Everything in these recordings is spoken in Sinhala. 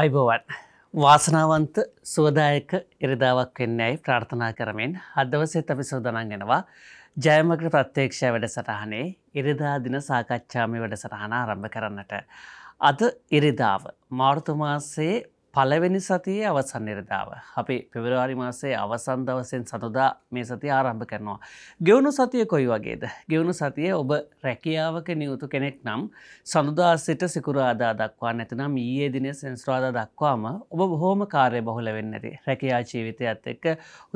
අයිබෝවන් වාසනාවන්ත සුවදායක ඉරිදාවක් වෙන්නයි ප්‍රාර්ථනා කරමින් අදවසේ අපි සෝදනන්ගෙනවා ජයමග්‍ර ප්‍රත්්‍යේක්ෂය වැඩසටහනේ ඉරිදා දින සාකච්ඡාමි වැඩසටහන ආරම්භ කරන්නට. අද ඉරිදාව මාර්තුමාසේ පලවෙනි සතියේ අවසන් නිරදාව. අපි පෙවරවාරි මාසේ අවසන් දවසෙන් සතුදා මේ සති ආරම්භ කරනවා. ගෙවුණු සතිය කොයි වගේද. ගෙවුණු සතිය ඔබ රැකියාවක නියුතු කෙනෙක් නම් සඳුදා සිට සිකුරාදා දක්වා නැතිනම් ඊයේ දින සෙන්ස්්‍රාදා දක්වාම ඔබ බොහෝම කාරය බහුල වෙන්න ඇති. රැකයා ජීවිතයත් එක්ක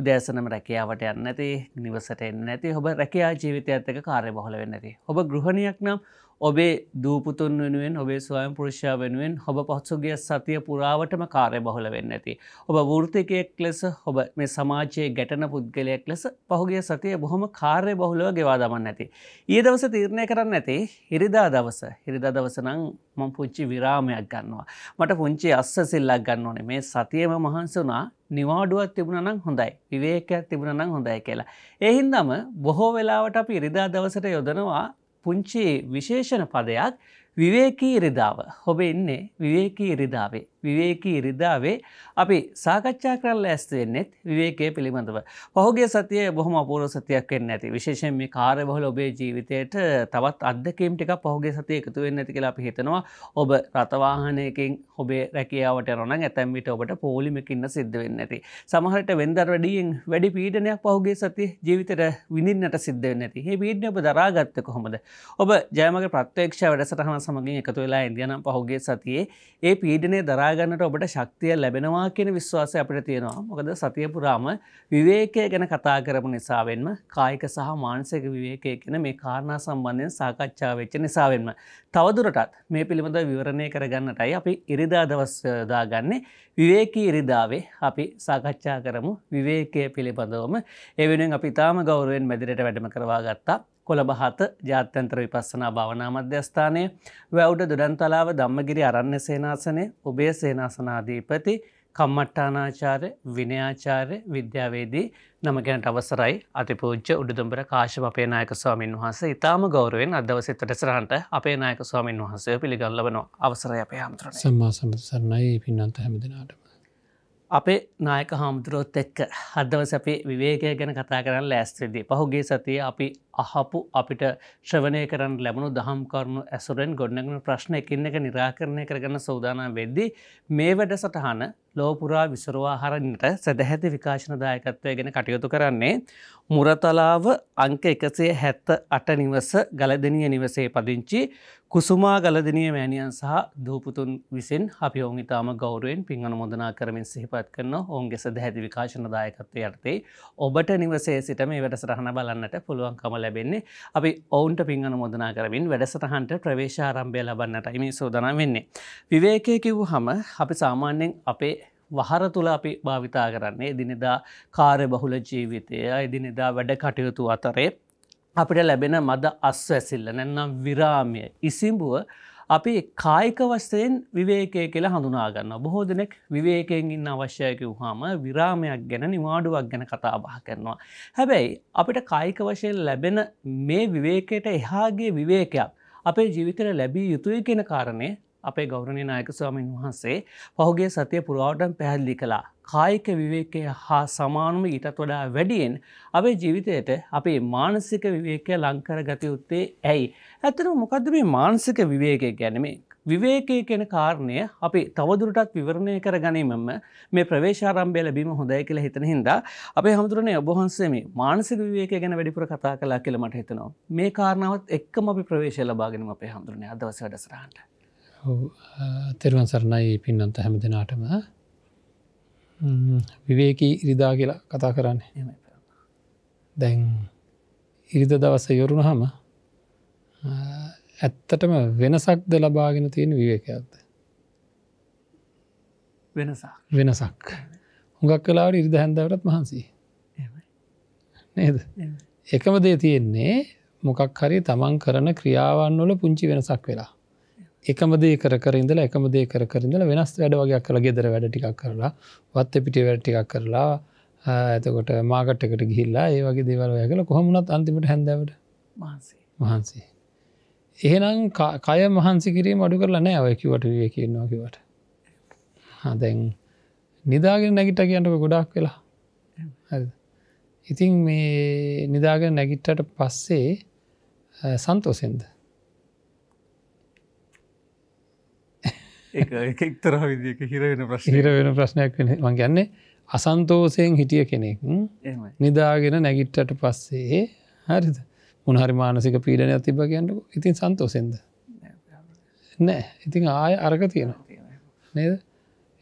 උදෑසනම රැකියාවට යන්න ඇති නිවසට එන්න ඇති ඔබ රැකයා ජීවිතයත් එක කාරය බහුල වෙන්න ඇති. ඔබ ගෘහණයක් නම් ඔබේ දූපුතුන් වෙනුවෙන් ඔබේ ස්වයම් පුරුෂය වෙනුවෙන් ඔබ පහසුගේ සතිය පුරාවටම කාරය බහුල වෙන්න ඇති. ඔබ වෘතිකයෙක් ලෙස ඔබ මේ සමාජයේ ගැටන පුද්ගලයෙක් ලෙස පහුගේ සතිය බොහොම කාර්ය බහුලව ගෙවා දමන්න ඇති. ඒ දවස තීරණය කරන්න ඇති හිරිදා දවස හිරිදා දවසනං මං පුංචි විරාමයක් ගන්නවා. මට පුංචි අස්ස සිල්ලක් ගන්න ඕනේ මේ සතියම මහන්සුනා නිවාඩුවත් තිබුණනම් හොඳයි විවේකයක් තිබුණනම් හොඳයි කියලා. එහින්දම බොහෝ වෙලාවට අපි ඉරිදා දවසට යොදනවා පුංචි විශේෂණ පදයක් විවේකී ඉරිදාව ඔබ එන්නේ විවේකී ඉරිදාවේ විවේකී ඉරිදාවේ අපි සාකච්ඡා කරලා ඇස්තු වෙන්නෙත් විවේකයේ පිළිබඳව. පහුගේ සතිය බොහොම අපූර්ව සතියක් වෙන්න ඇති. විශේෂයෙන් මේ කාර්යබහුල ඔබේ ජීවිතයට තවත් අත්දැකීම් ටිකක් පහුගේ සතිය එකතු වෙන්න ඇති කියලා අපි හිතනවා. ඔබ රත වාහනයකින් ඔබේ රැකියාවට යනවා නම් ඇතැම් විට ඔබට පොලිමක ඉන්න සිද්ධ වෙන්න ඇති. සමහර විට වෙන්දර වැඩියෙන් වැඩි පීඩනයක් පහුගේ සතිය ජීවිතයට විඳින්නට සිද්ධ වෙන්න ඇති. මේ පීඩනය ඔබ දරාගත්තේ කොහොමද? ඔබ ජයමගේ ප්‍රත්‍යක්ෂ වැඩසටහන සමගින් එකතු වෙලා ඉන්දියනම් පහුගේ සතියේ ඒ පීඩනය දරාගන්නට ඔබට ශක්තිය ලැබෙනවා කියෙන විශ්වාසය අපිට තියෙනවා මොකද සතියපුරාම විවේකය ගැන කතා කරපු නිසාවෙන්ම කායික සහ මානසක විවේකය කෙන මේ කාරණා සම්බන්ධයෙන් සාකච්ඡා වෙච්ච නිසාවෙන්ම තවදුරටත් මේ පිළිබඳ විවරණය කරගන්නටයි අපි ඉරිදා දවස්දාගන්නේ විවේකී ඉරිදාවේ අපි සාකච්ඡා කරමු විවේකය පිළිබඳවම එවෙනෙන් අපි තාම ගෞරුවෙන් මැදිරට වැඩම කරවා ගත්තා කොළඹ හත ජාත්‍යන්තර විපස්සනා භාවනා මධ්‍යස්ථානය වැව්ඩ දුඩන්තලාව ධම්මගිරි අරන්න සේනාසනය ඔබේ සේනාසනාධීපති කම්මට්ටානාචාර්ය විනයාචාර්ය විද්‍යාවේදී නමගැනට අවසරයි අතිපූජ්‍ය උඩුදුම්ඹර කාශප අපේනායක ස්වාමීන් වහස ඉතාම ගෞරුවෙන් අදවසිත් ටෙසරහන්ට අපේනායක ස්වාමීන් වහසය පිළිගල්ලවන අවසරය අපේ හාමුදුරන සම්මා සමසරණයි පින්නන්ත හැමදිනාටම අපේ නායක හාමුදුරුවොත් එක්ක අදවස අපි විවේකය ගැන කතා කරන්න ලෑස්ත්‍රදී. පහුගේ සතිය අපි අහපු අපිට ශ්‍රවණය කරන්න ලැබුණු දහම් කරුණු ඇසුරෙන් ගොඩනගෙන ප්‍රශ්න එකින් එක නිරාකරණය කරගන්න සෞදානම් වෙද්දී මේ වැඩ සටහන ලෝපුරා විසරවා හරන්නට සැදැහැති විකාශන දායකත්වය ගැන කටයුතු කරන්නේ මුරතලාව අංක එකසේ හැත්ත අට නිවස ගලදනිය නිවසේ පදිංචි කුසුමා ගලදනිය මෑණියන් සහ දූපුතුන් විසින් අපි ඔවුන් ඉතාම ගෞරුවෙන් පින් අනුමෝදනා කරමින් සිහිපත් කරන ඔවුන්ගේ සැදැහැති විකාශන දායකත්වය යටතේ ඔබට නිවසේ සිට මේ වැඩසටහන බලන්නට පුළුවන්කම ලැබෙන්නේ අපි ඔවුන්ට පින් අනුමෝදනා කරමින් වැඩසටහන්ට ප්‍රවේශාරම්භය ලබන්නට ඉමි සෝදනා වෙන්නේ. විවේකය කිව් හම අපි සාමාන්‍යෙන් අපේ වහර තුළ අපි භාවිතා කරන්නේ දිනෙදා කාරය බහුල ජීවිතය එදිනෙදා වැඩ කටයුතු අතරේ අපිට ලැබෙන මද අස්වැසිල්ල නැන්නම් විරාමය ඉසිම්බුව අපි කායික වස්තයෙන් විවේකය කියලා හඳුනාගන්න බොහෝ දෙනෙක් විවේකයෙන් ඉන්න අවශ්‍යයක වහම විරාමයක් ගැන නිවාඩුවක් ගැන කතා බහ කරනවා. හැබැයි අපිට කායික වශයෙන් ලැබෙන මේ විවේකයට එහාගේ විවේකයක් අපේ ජීවිතර ලැබී යුතුයි කියෙන කාරණය අපේ ගෞරණය නායක ස්වාමීන් වහන්සේ පහුගේ සතිය පුරාවටන් පැහැදිලි කලා කායික විවේකය හා සමානම ඊටත් වඩා වැඩියෙන් අපේ ජීවිතයට අපේ මානසික විවේකය ලංකර ගතයුත්තේ ඇයි. ඇත්තනම මොකද මේ මානසික විවේකය ගැනීම. විවේකය කෙන කාරණය අපි තවදුරටත් විවරණය කර ගනීමම මේ ප්‍රවේශාරම්භය ලැබීම හොඳයි කියලා හිතන හින්දා අපේ හමුදුරනේ ඔබහන්සේ මේ මානසික විවේකය ගැන වැඩිපුර කතා කලා කියලමට හිතනවා. මේ කාරණාවත් එක්කම අපි ප්‍රවේශය ලබාගෙනම අපේ හමුදුරනේ අදවස වැඩසරහන්ට. තෙරුවන් සරණයි පින්නන්ත හැම දෙනාටම විවේකී ඉරිදා කියලා කතා කරන්නේ දැන් ඉරිද දවස යොරුණ හම ඇත්තටම වෙනසක් ද ලබාගෙන තියෙන විවේකයක්ද වෙනසක් හුඟක් කලාට ඉරිද හැන්දවරත් මහන්සේ නේද එකම දේ තියෙන්නේ මොකක් හරි තමන් කරන ක්‍රියාවන්නවල පුංචි වෙනසක් වෙලා එකමදේ කර කරඉදල එකමදේ කර කරඉදල වෙනස් වැඩ වගේ කළ ගෙදර වැඩ ටිකක් කරලා වත්ත පිටි වැඩ ටිකක් කරලා ඇතකොට මාකට්ටකට ගිල්ලා ඒ වගේ දේවල් වැගල කොහොමුණත් අන්තිමට හැඳවට වහන්සේ. එහෙනම් කය මහන්සි කිරීම අඩු කරලා නෑ ඔය කිවට විය කියන්නවා කිවට හදැන් නිදාගෙන නැගිට කියන්නක ගොඩක් වෙලා ඉතින් මේ නිදාගෙන නැගිට්ටට පස්සේ සන්තෝසෙන්ද එක්තර විදික හිරවෙන ප්‍රශ්හිරවෙන ප්‍රශ්නයක් වෙන මං ගන්නේ අසන්තෝසයෙන් හිටිය කෙනෙක් නිදාගෙන නැගිට්ටට පස්සේ හරිද උනහරි මානසික පීඩනයක් තිබ කියන්නක ඉතින් සන්තෝසෙන්ද නෑ ඉතින් ආය අරක තියෙනවා නේද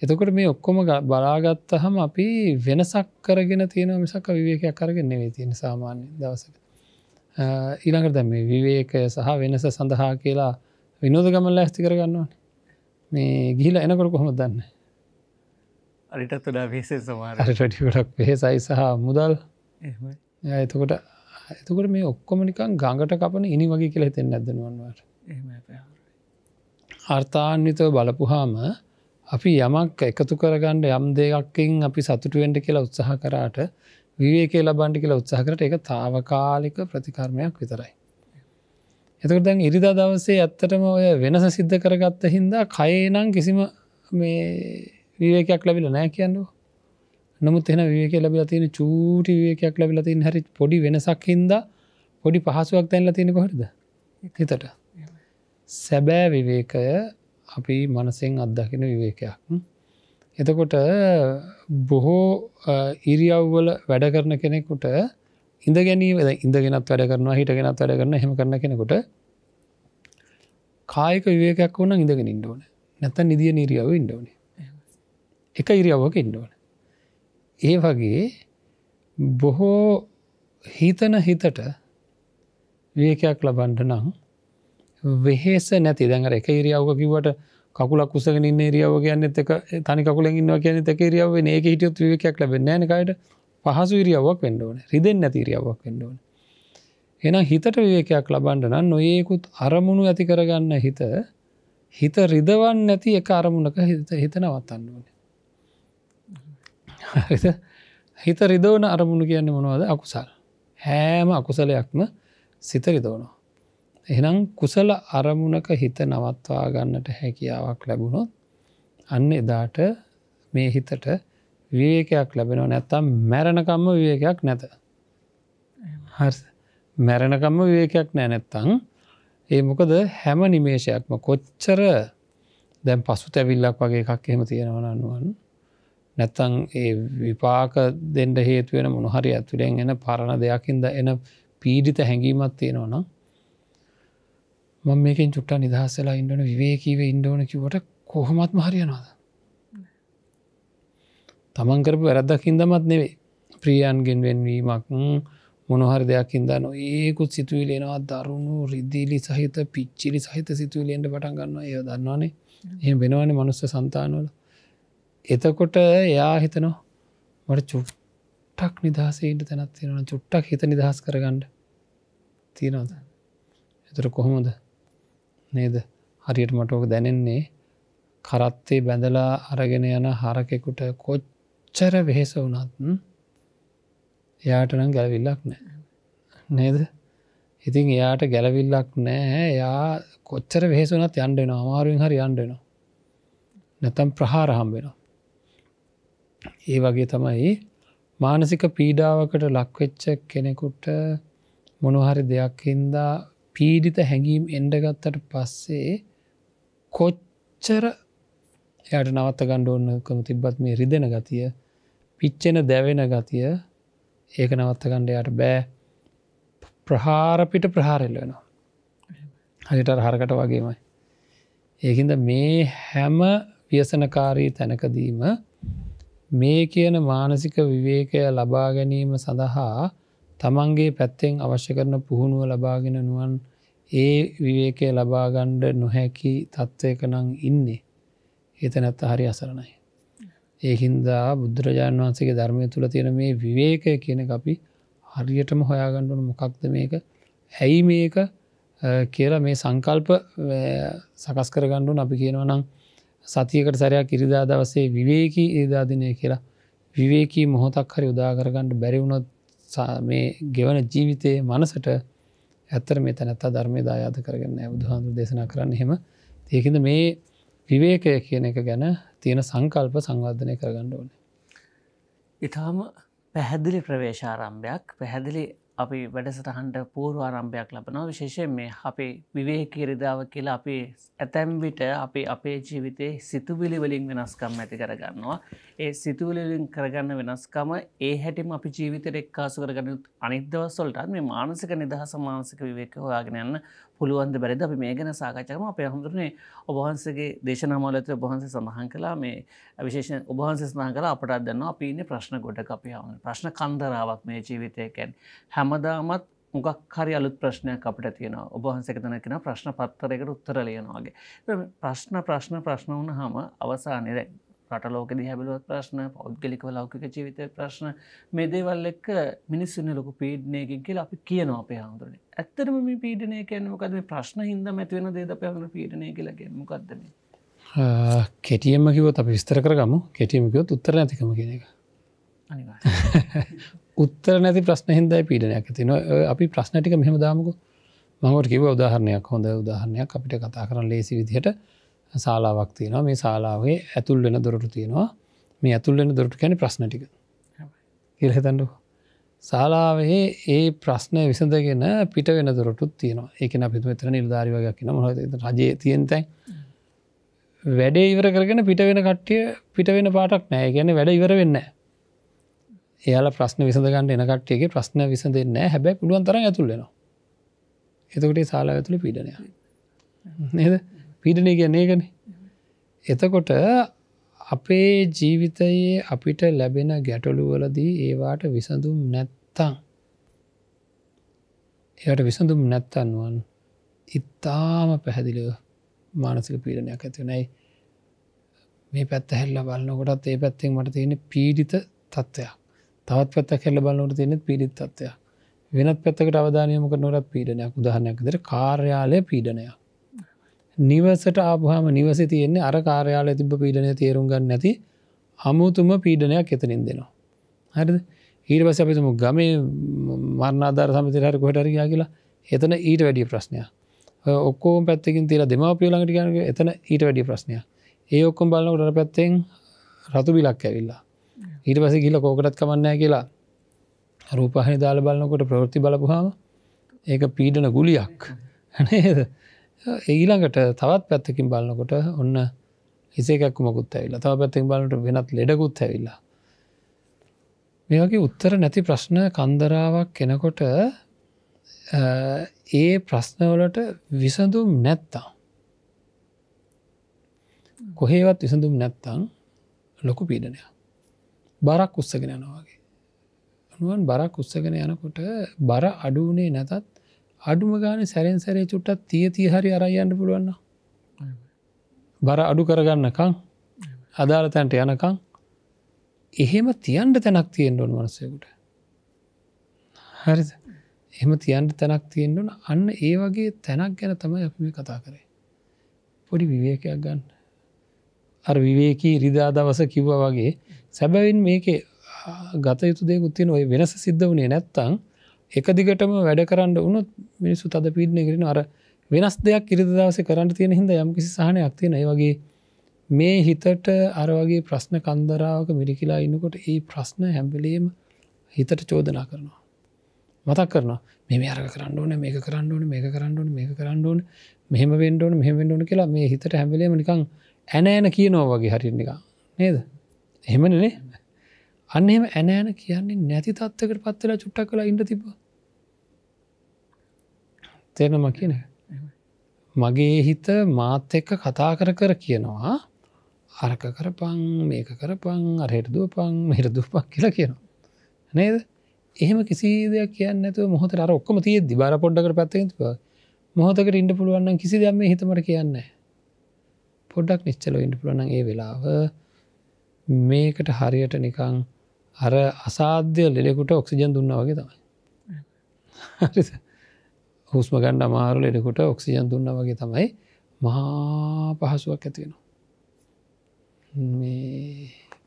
එතකොට මේ ඔක්කොම බලාගත්ත හම අපි වෙනසක් කරගෙන තියෙන මිසක් විවේකයක් කරගෙන නෙවේ තියෙන සාමාන්‍ය දවසක ඊළඟට දැම විවේකය සහ වෙනස සඳහා කියලා විනෝද ගමල්ල ඇස්ති කරගන්නවා මේ ගිහිල එනකොට කොහොම දන්න අරිටත් වඩා වේසේ සමාරටටක් වේසයි සහ මුදල් එතකොට එතකට මේ ඔක්කොමනිකන් ගඟට කපන ඉනි වගේ කියලා හිතෙන් නැදනවන්වට අර්ථාන්විතව බලපුහාම අපි යමක් එකතු කරගන්නඩ යම් දෙයක්කින් අපි සතුටුවෙන්ට කියලා උත්සාහ කරාට විවේකේ ලබන්ඩි කියලා උත්සාහ කරට එක තාවකාලික ප්‍රතිකර්මයක් විතරයි එතකට දැන් ඉරිදා දවසේ ඇත්තටම ඔය වෙනස සිද්ධ කරගත්ත හින්දා කයේනම් කිසිම මේ විවේකයක් ලැබිල නෑ කියන්නු නමුත් එන විවේක ලැබිලා තියෙන චූටි විවේකයක් ලැබිලා තින් හරි පොඩි වෙනසක් හින්දා පොඩි පහසුවක් තැන්ලා තියෙන කොහටද හිතට සැබෑ විවේකය අපි මනසිෙන් අත්දකින විවේකයක් එතකොට බොහෝ ඉරියව්වල වැඩ කරන කෙනෙකුට ඉඳ ගැනීම ඉඳගෙනත් වැඩ කරනවා හිටගෙනත් වැඩ කරන හෙම කරන කෙනෙකුට කායක විවේකයක් වන ඉඳගෙන ඉන්ඩෝන නැත නිදිය නිරියාව ඉන්ඩෝන එක ඉරියාවක ඉන්ඩෝන ඒ වගේ බොහෝ හිතන හිතට විවේකයක් ලබන්ට නම් වෙහෙස නැති දැඟර එක ඉරියාවක කිවට කකුලක් කුසගෙන ඉන්න ඉරියාව කියන්න එක තනි කකුල ඉන්නවා කියන එක ඉරියාව ඒක හිටියොත් විවකයක් ලබෙන්නේ නෑනකයට පහසු ඉරියවක් වෙන්ඩෝන රිදෙන් නැතිරියාවක් වෙන්ඩෝන එන හිතට විවේකයක් ලබන්ඩ නම් නොයෙකුත් අරමුණු ඇති කරගන්න හිත හිත රිදවන් නැති එක අරමුණක හිත හිත නවත්තන්න ඕන හිත රිදවන අරමුණු කියන්න මොනවද අකුසල් හෑම අකුසලයක්ම සිත රිදවනවා එහනම් කුසල අරමුණක හිත නවත්වා ගන්නට හැකියාවක් ලැබුණොත් අන්න එදාට මේ හිතට විවේකයක් ලැබෙනවා නැත්තම් මැරණකම්ම විවේකයක් නැත මැරණකම්ම විවේකයක් නෑ නැත්තං ඒ මොකද හැම නිමේෂයක්ම කොච්චර දැම් පසු තැවිල්ලක් වගේ එකක් එහෙම තියෙනවන අනුවන් නැත්තං ඒ විපාක දෙන්ඩ හේතුවෙන මොනහරි ඇතුළෙන් එන පරණ දෙයක්ින්ද එන පීඩිත හැඟීමත් තියෙනවන මං මේකින් චුට්ටා නිදහස්සලා ඉන්ඩන විවේකීව ඉන්ඩෝන කිවට කොහොමත් මහරියනවාද තමන් කරපු වැරද්දක්කින්දමත් නෙවේ ප්‍රියන්ගෙන් වෙන්වීමක් මොනහර දෙයක්ින්ද නො ඒකුත් සිතුවිලෙනවා දරුණු රිදිලි සහිත පිච්චිලි සහිත සිතුවිලෙන්ට පටන් ගන්නවා ඒ දන්නවානේ එ වෙනවානේ මනුස්ස සන්තානවල එතකොට එයා හිතනවා මට චුට්ටක් නිදහසේට තැනත් තියෙනවා චුට්ටක් හිත නිදහස් කරගන්නඩ තියෙනවද එතුර කොහොමද නේද හරියට මටෝක දැනෙන්නේ කරත්තේ බැඳලා අරගෙන යන හරකෙකුට කොච් කොච්චර වෙහෙස වුනත් එයාටනම් ගැලවිල්ලක් නෑ නේද ඉතින් එයාට ගැලවිල්ලක් නෑ එයා කොච්චර වෙහෙසුනත් යන්ඩෙන අමාරුවෙන් හරි යන්ඩෙනවා නැතම් ප්‍රහාරහම් වෙනවා ඒ වගේ තමයි මානසික පීඩාවකට ලක්වෙච්ච කෙනෙකුට මොනහරි දෙයක් හින්දා පීඩිත හැඟීම් එන්ඩගත්තට පස්සේ කොච්චර එයට නවත්ත ගණ්ඩ ඕන්නකම තිබ්බත් මේ රිදෙන ගතිය පිච්චෙන දැවෙන ගතිය ඒක නවත්තකණ්ඩයට බෑ ප්‍රහාරපිට ප්‍රහාරෙල්ලනවා. හරිට හරකට වගේමයි. ඒකින්ද මේ හැම ව්‍යසනකාරී තැනකදීම මේ කියන මානසික විවේකය ලබා ගැනීම සඳහා තමන්ගේ පැත්තෙන් අවශ්‍ය කරන පුහුණුව ලබාගෙන නුවන් ඒ විවේකය ලබාගණ්ඩ නොහැකි තත්ත්වයක නං ඉන්නේ. එතනැත්ත හරි අසරණයි. ඒහින්දා බුදුරජාණන් වහන්සේගේ ධර්මය තුළ තියෙන මේ විවේකය කියන අපි හරියටම හොයාගණ්ඩුවන මොකක්ද මේක ඇයි මේක කියලා මේ සංකල්ප සකස් කරගණ්ඩුන් අපි කියනවා නම් සතියකට සරයක් ඉරිදා දවසේ විවේකී ඒදාදිනය කියලා විවේකී මොහොතක් හරි උදාකරගණ්ඩ බැරිවුණොත් මේ ගෙවන ජීවිතයේ මනසට ඇත්තර මේ තැනැත්තා ධර්මය දායාත කරගන්න බුදුහන්දු දේශනා කරන්න හෙම ඒකද මේ විවේකය කියන එක ගැන තියෙන සංකල්ප සංවර්ධනය කරගන්න ඕන. ඉතාම පැහැදිලි ප්‍රවේශාරම්භයක් පැහැදිලි අපි වැඩසටහන්ට පූර්ව ආරම්භයක් ලබනවා විශේෂයෙන් මේ අපේ විවේකිරිදාව කියලා අපි ඇතැම්විට අපි අපේ ජීවිතයේ සිතුවිලිවලින් වෙනස්කම් ඇති කරගන්නවා. ඒ සිතුවිලිලින් කරගන්න වෙනස්කම ඒ හැටිම අපි ජීවිතයට එක්කාසු කරගන්න අනිද්දවස්සොල්ටත් මේ මානසික නිදහස මානසික විවේක හොයාගෙන යන්න පුළුවන්ද බැරිද අපි මේ ගැන සාකච්ඡකම අප හමුදුරනේ ඔබහන්සගේ දේශනමාලත ඔබහන්සේ සඳහන් කලා මේ විශේෂ ඔබහන්සේ සඳහන් කලා අපටත් දන්න අපි ඉන්න ප්‍රශ්න ගොඩ අපියාවන ප්‍රශ්න කන්දරාවක් මේ ජීවිතයකැන් හැමදාමත් මොකක් හරි අලුත් ප්‍රශ්නයක් අපට තියෙනවා ඔබහන්සක තැනකෙන ප්‍රශ්න පත්තරයකට උත්තර ලියනවාගේ ප්‍රශ්න ප්‍රශ්න ප්‍රශ්න වුණ හම අවසානය දැන් රටලෝක දිහැබලුවත් ප්‍රශ්න පෞද්ගලික ලෞකික ජීවිත ප්‍රශ්න මේ දේවල් එක්ක මිනිස්සුන්න ලොකු පීඩනයකින් කියලා අපි කියනවා අපේ හාමුදුරනේ ඇත්තරම මේ පීඩනය කැනමකද මේ ප්‍රශ්න හින්ද මැතිවෙන දේද පැහුණු පීඩනය කියලගෙන මොකක්දමේ කෙටියම කිවොත් අප විස්තර කරගම කෙටියමකිවොත් උත්තර නැතිකම කියන එක උත්තර නැති ප්‍රශ්න හින්දයි පීඩනයක් තින අපි ප්‍රශ්නටික මෙහම දාමක මඟට කිව උදාහරණයක් හොඳ උදාහරණයක් අපිට කතා කරන ලේසි විදිහට ශාලාවක් තියෙනවා මේ ශාලාවේ ඇතුල් වෙන දොරටු තියෙනවා මේ ඇතුල් වෙන දොරටු කැන ප්‍රශ්නටික ඉල්හතඩු ශාලාවේ ඒ ප්‍රශ්නය විසඳගෙන පිට වෙන දොරටුත් තියෙනවා ඒකන පිතු එතර නිර්ධාරිවගයක් කියන මොහද රජය තියන්තැන් වැඩේ ඉවර කරගෙන පිට වෙන කට්ටිය පිට වෙන පාටක් නෑ ගැන වැඩ ඉවර වෙන්න එයාල ප්‍රශ්න විසඳගන්න එන කට්ටියගේ ප්‍රශ්න විසඳන්න හැබැ පුළුවන්තර ඇතුල්ලෙනවා එතකට සාලා ඇතුළ පිඩනය නද පීඩනය කියන්නේ ගන එතකොට අපේ ජීවිතයේ අපිට ලැබෙන ගැටලුවලදී ඒවාට විසඳුම් නැත්තං එයට විසඳුම් නැත්තන්වන් ඉතාම පැහැදිලිව මානසික පීඩනයක් ඇතිවනයි මේ පැත් හැල්ල බලන්නකොටත් ඒ පැත්තෙන් මට තියෙන පීඩිත තත්ත්වයක් තවත් පැත්ත කෙල්ල බලන්නට තියෙන පීඩිත් තත්වයක් වෙනත් පැත්තකට අවධානයමක නොරත් පීඩනයක් උදාහනයක් දෙර කාර්යාලය පීඩනයක් නිවසට ආපුහම නිවස තියෙන්නේ අර කාරයාල තිබ පීඩනය තේරුම් ගන්න නැති අමුතුම පීඩනයක් එතනින් දෙනවා. හරි ඊටවස අපිතුම ගමේ මරණාධාර සමතිරහර කොටරගයා කියලා එතන ඊට වැඩි ප්‍රශ්නය ඔක්කෝ පැත්තිකින් තිර දෙමපියලඟට ගනක එතන ඊට වැඩි ප්‍රශ්නය ඒ ඔක්කොම් බලන්නට පැත්තෙන් රතු බිලක් ඇවිල්ලා. ඊට පස ගිල කෝකටත් කමන්නෑ කියලා රූපහනි දාල බලන්නකොට ප්‍රවෘති බලපුහාම ඒක පීඩන ගුලියක් හනේද. ඊළඟට තවත් පැත්තකින් බලන්නකොට ඔන්න හිසේකක් මකුත් ඇවිල්ලා තව පැත්තිෙන් බලට වෙනත් ලෙඩකුත් ඇවිල්ලා. මේ වගේ උත්තර නැති ප්‍රශ්න කන්දරාවක් කෙනකොට ඒ ප්‍රශ්නවලට විසඳුම් නැත්තා. කොහේවත් විසඳුම් නැත්තං ලොකු පීඩනය. බරක් උත්සගෙන යනවාගේ. අනුවන් බරක් උත්සගෙන යනකොට බර අඩුවනේ නැතත් අඩුම ගාන සැරෙන් සැරේ චුට්ටත් තිය තිහරි අරයන්න පුළුවන්න බර අඩු කරගන්නකං අදාළ තැන්ට යනකං එහෙම තියන්ට තැනක් තියෙන් ඕන වනසයකුට හරි එම තියන්ට තැනක් තියෙන්ඩුන අන්න ඒ වගේ තැනක් ගැන තමයි අපි මේ කතා කරේ පොඩි විවේකයක් ගන්න අර විවේකී රිදා දවස කිව්ව වගේ සැබැවින් මේක ගත යුතු දෙකුත්තින ඔය වෙනස සිද්ධ වනේ නැත්තං එක දිගටම වැඩ කරන්න උනොත් මිනිස්සු තද පීඩනය කරන අර වෙනස් දෙයක් ඉරිදදාස කරන්න තියෙන හිද යම් කිසි සහනයක් තියෙන වගේ මේ හිතට අර වගේ ප්‍රශ්න කන්දරාවක මිරිකිලා ඉන්නකොට ඒ ප්‍රශ්න හැම්පිලීම හිතට චෝදනා කරනවා. මතක් කරන මේ අරග කරන්න ඕන මේක කරන්න ඕන මේක කරන්න ඕන මේක කරන්න ඕන මෙහම වෙන්ඩෝන මෙහම වෙන්ඩෝන කියලා මේ හිතට හැමිලීම නිකං ඇනෑන කියනවා වගේ හරිනික නේද එහෙමනනේ අන්න එම ඇනෑන කියන්නේ නැති තත්වකට පත්වෙලා චුට්ටක් කලා ඉඩ තිබා තේනම කියන මගේ හිත මාත් එක්ක කතා කර කර කියනවා අරක කරපං මේක කරපං අරහෙටදුව පං හිරදු පක් කියලා කියනවා නේද එහෙම කිසි දෙයක් කියන්න ඇතු මොහොත අර ඔක්කම තිය දිබාර පොඩ්ඩකට පැත්තතුව මොහොතකට ඉන්ඩ පුළුවන් කිසි දෙයක්ම හිතමට කියන්න පොඩ්ඩක් නිශ්චල ඉන්ඩ පුළුවන් ඒ වෙලාව මේකට හරියට නිකං අර අසාධ්‍ය ලෙකුට ඔක්සිජන් දුන්න වගේ තමයි හුස්ම ගණ්ඩ අමාරු ලෙඩකුට ඔක්සිජන් දුන්න වගේ තමයි මහා පහසුවක් ඇතිවෙනවා.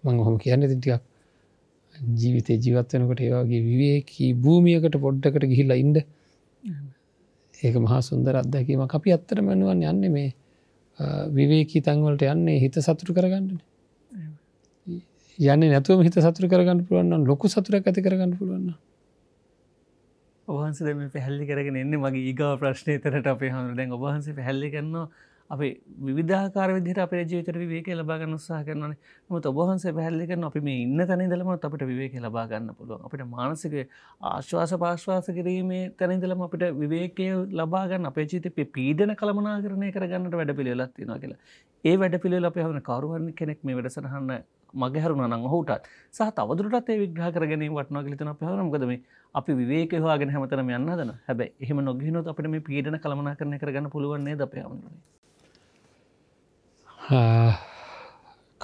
මං හොම කියන්න තිටියක් ජීවිතය ජීවත්වනකට ඒවාගේ විවේකී භූමියකට පොඩ්ඩකට ගිහිල්ලා ඉන්ඩ ඒක මහා සුන්දර අත්දැකීම අපි අත්තර මනුවන් යන්න මේ විවේකී තංවලට යන්නේ හිත සතුරු කරගන්නන යන්න නැතුව හිත සතුර කරගන්න පුළුවන් ලොකු සතුරක් ඇති කරගන්න පුළුවන්න්න ඔහන්සේ මේ පැහැල්ලි කරගෙන එන්න මගේ ඒගා ප්‍රශ්නය තරට අපේ හමු දැන් ඔබහන්සේ පැහැල්ලි කරනවා අපි විධාකාර විදිර අප ජීවිතර විවේක ලබාගන්න උත්සාහ කරනන ම ඔබහන්ස පැහල්ලිකන අපි මේ ඉන්න තැන දලම අපට විවේක ලබාගන්න පුළුවන් අපිට මානසික ආශ්වාස පාශ්වාස කිරීමේ තැනදලම අපිට විවේකය ලබාගන්න අපේ ජීතප පීඩන කළමනා කරණය කරගන්නට වැඩ පිළිවෙලත් තිෙන කියලා ඒ වැඩ පිළිවෙල අප හන කරුවන් කෙනෙක් මේ වැඩසටහන්න මගහැරුණ නං හුටත් සහ තවදුරටත් ඒ විග්‍රහ කරගෙන වටනා ගලිතන පහරම්ගදම අපි විවේක හවාගෙන හැමතන යන්න දන හැබැ එහම නොගහිනොත් අපට මේ පීඩන කළමනා කරන කරගන්න පුළුවන්න්නේ ද පයවන්නේ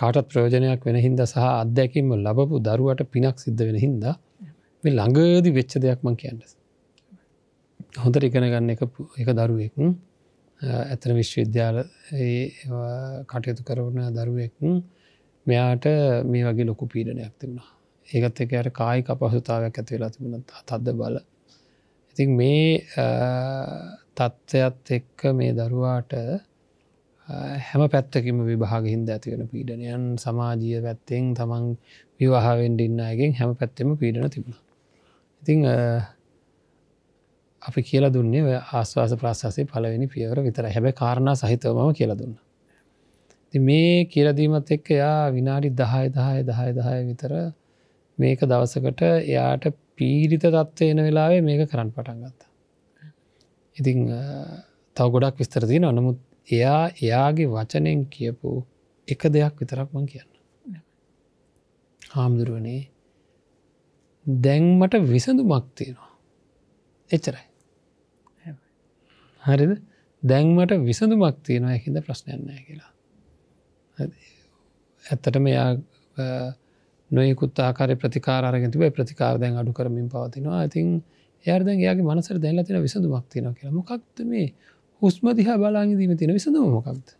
කාටත් ප්‍රයෝජනයක් වෙන හින්ද සහ අධ්‍යැකින්ම ලබපු දරුවට පිනක් සිද්ධ වෙන හින්ද ළඟදි වෙච්ච දෙයක් මං කියන්නස. හොඳ ඉගෙන ගන්න එක එක දරුවෙක් ඇතන විශ්වවිද්‍යාල කටයුතු කරවන දරුවෙක් මෙයාට මේ වගේ ලොකු පීඩනයක් තිබුණා ඒකත් එක අයට කායි අපහසුතාවයක් ඇති වෙලා තිබුණ තද්ද බල ඉතින් මේ තත්ත්වයත් එක්ක මේ දරුවාට හැම පැත්තකම විභාගහින්ද ඇතිකෙන පීඩනයන් සමාජීය පැත්තෙන් තමන් විවාහාවෙන්ඩින්නයගෙන් හැම පැත්තෙම පීඩන තිබුණ. ඉතිං අපි කියල දුන්නේ ආස්වාස ප්‍රශ්වාසේ පලවෙනි පියවර විතර හැබ කාරණා සහිතවම කියල දුන්න. මේ කියලදීමත් එක්ක යා විනාඩි දහය දහය දහය දහය විතර මේක දවසකට එයාට පීරිත තත්ත්ව එන වෙලාවේ මේක කරන්න පටන් ගත්තා. ඉතිං තව ගොඩක් විස්තරතින අනමුත් එයා එයාගේ වචනයෙන් කියපු එක දෙයක් විතරක් මං කියන්න හාමුදුරුවනේ දැන්මට විසඳුමක් තියෙනවා එච්චරයි හරිද දැන්මට විසඳුමක් තියෙනවා හිද ප්‍රශ්නයන්නෑ කියලා ඇත්තට මෙයා නොයකුත් ආකාරය ප්‍රතිකාර අරගතිබයි ප්‍රතිකාර දැන් අඩු කරමින් පවතිනවා ඇතින් එයාර්දැන් යාගේ මනසර දැල්ල තින විසඳුමක් තියෙන කියලා මොකක්ද මේ උස්මතිහා බලාගදීම තියෙන විසඳම මොකක්ද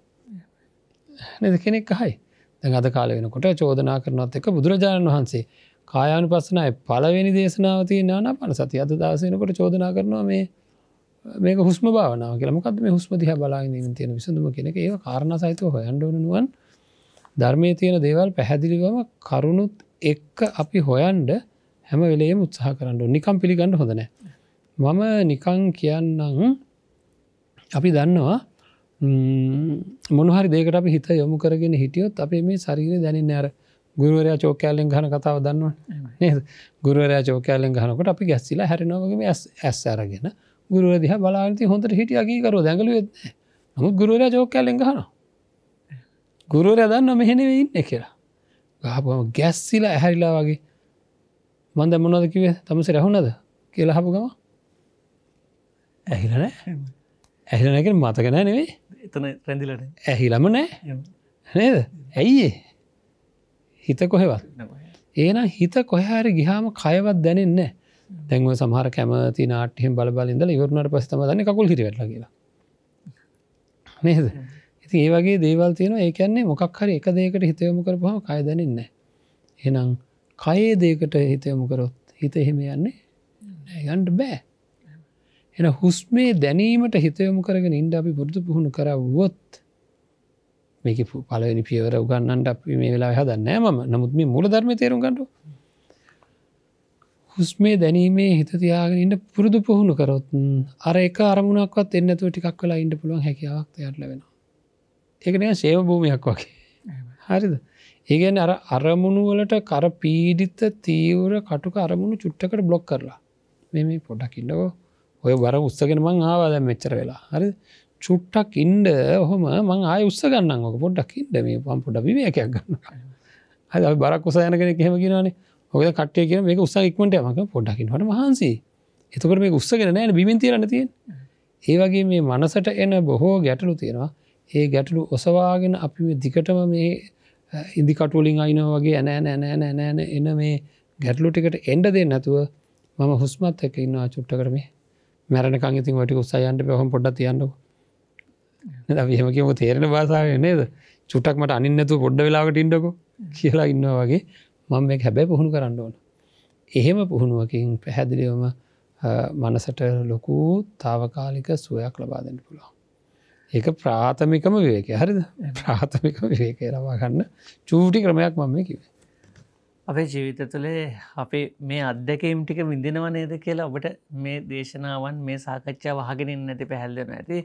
නැද කෙනෙක් අහයි දැන් අද කාල වෙනකොට චෝදනා කරනත් එක බුදුරජාණන් වහන්සේ කායානු පස්සනයි පලවෙනි දේශනාවතිය නාන පන සති අද දසයනකොට චෝදනා කරනවා මේ මේක හුස්ම භාවනාව කියලමකද මේ හුස්මතිහ බලාගදීම තියෙන විසඳම කෙනෙක ඒ කාරණ සහිතව හොයන්ඩනුවන් ධර්මය තියෙන දේවල් පැහැදිලිවම කරුණුත් එක්ක අපි හොයන්ඩ හැම වෙලේ මුත්සාහ කරන්නඩු නිකම් පිළිගන්න හොඳනෑ මම නිකං කියන්නම් අපි දන්නවා මොනහරි දෙකට අපි හිත යොමු කරගෙන හිටියොත් අපේ මේ ශරීර දැනින් අර ගුරුවරයා චෝකෑලෙන් හන කතාව දන්නවා නේද ගුරුවරයා චෝකෑලෙන් හනකොට අපි ගැස්සිලා හැරනවගේම ඇස් ඇරගෙන ගුරුව දිහ බලාති හොඳට හිටියගේකරු දැඟලුව නමුත් ගුරුවරයා චෝකෑලෙන් හන ගුරුවරයා දන්න මෙහෙනව ඉන්න කියලා ගහපුම ගැස්සිලා ඇහැරිලා වගේ මන්ද මොනද කිවේ තමස රැහුණද කියලා හපු ගම ඇහිලනෑ ඇහිලනැකෙන මතකනෑ නෙවේ එතන රැඳිලට ඇහිලම නෑ නේද ඇයිඒ හිත කොහෙවත් ඒනම් හිත කොහරි ගිහාම කයවත් දැනෙන්න දැන්ව සහර කැමති නාටයෙන් බලබලින්ද ඉවරණට පස්සම දන්න කකුල් හිටවෙට කියලා නේද ඉති ඒ වගේ දේවල් තියෙන ඒකන්නේ මොකක් හරි එක දේකට හිතයොමු කරපුහම කය දැනන්න එනම් කයේ දේකට හිතයොමු කරොත් හිත එහෙම යන්නේ ගන්ඩ බෑ එන හුස්මේ දැනීමට හිතයොමු කරගෙන ඉන්ඩ අපි පුරදු පුහුණු කරවුවොත් මේක පලනි පියවර උගන්නන්ට අපි මේ වෙලා හදන්නෑ ම නමුත් මේ මුල ධර්ම තේරු ගඩු හුස්මේ දැනීමේ හිතතියාගෙන ඉට පුරුදු පුහුණු කරොත් අර එක අරමුණක්වත් එන්නතුව ටිකක් කලා ඉන්න පුළුවන් හැකියාවක් තයටල වෙන ඒකන සේව භූමයක් වගේ හරිද ඒගැන් අර අරමුණු වලට කර පීඩිත තීවර කටුක අරමුණු චුට්ටකට බ්ලොක් කරලා මෙ මේ පොඩක් ඉන්නකෝ ඔය වර උත්සගෙන මං ආවාද මෙච්චර වෙලා හරි චුට්ටක් ඉන්ඩ හොම මං ආය උත්සගන්න ඕක පොඩ්ඩක් ඉන්ඩ මේ පම්පොඩ විවකයක් ගන්න හද බරක් උසයන කෙන හෙම කියනේ ඔක කටය කිය මේ උත්සා ඉක්මට මක පොඩ්ඩකින්ට වහන්සේ එතකට මේ උත්සගෙන නෑන බිමතිරන්න තියෙන් ඒවගේ මේ මනසට එන බොහෝ ගැටලු තියෙනවා ඒ ගැටලු ඔසවාගෙන අපි දිකටම මේ ඉදිකටුලින් අයින වගේ ඇනෑ නෑ නෑ නෑන එන මේ ගැටලු ටිකට එන්ඩ දෙන්න නැතුව මම හුස්මත් එක ඉන්නවා චුට්ට කරමේ මැරණකං ඉතින් වැටි උත්සයන්ට පහම පොඩ්ඩ තියන්නක හම කියම තේරෙන බාසාාව නේද චුටක් මට අනින්නතු පොඩ්ඩ වෙලාවට ඉන්ඩකු කියලා ඉන්න වගේ මම මේ හැබැ පුහුණු කරන්න ඕන එහෙම පුහුණුවකින් පැහැදිලිවම මනසට ලොකු තාවකාලික සුවයක් ලබාදෙන්ට පුළුවන් ඒක ප්‍රාථමිකම වේක හරිද ප්‍රාථමික වේකේ ලබාගන්න චූටි ක්‍රමයක් මම කිවේ අපේ ජීවිත තුළේ අපේ මේ අත්දැකම් ටික විඳිනවනේද කියලා ඔබට මේ දේශනාවන් මේ සාකච්ඡා වහගෙනින් නැති පැහැල්ලෙන ඇති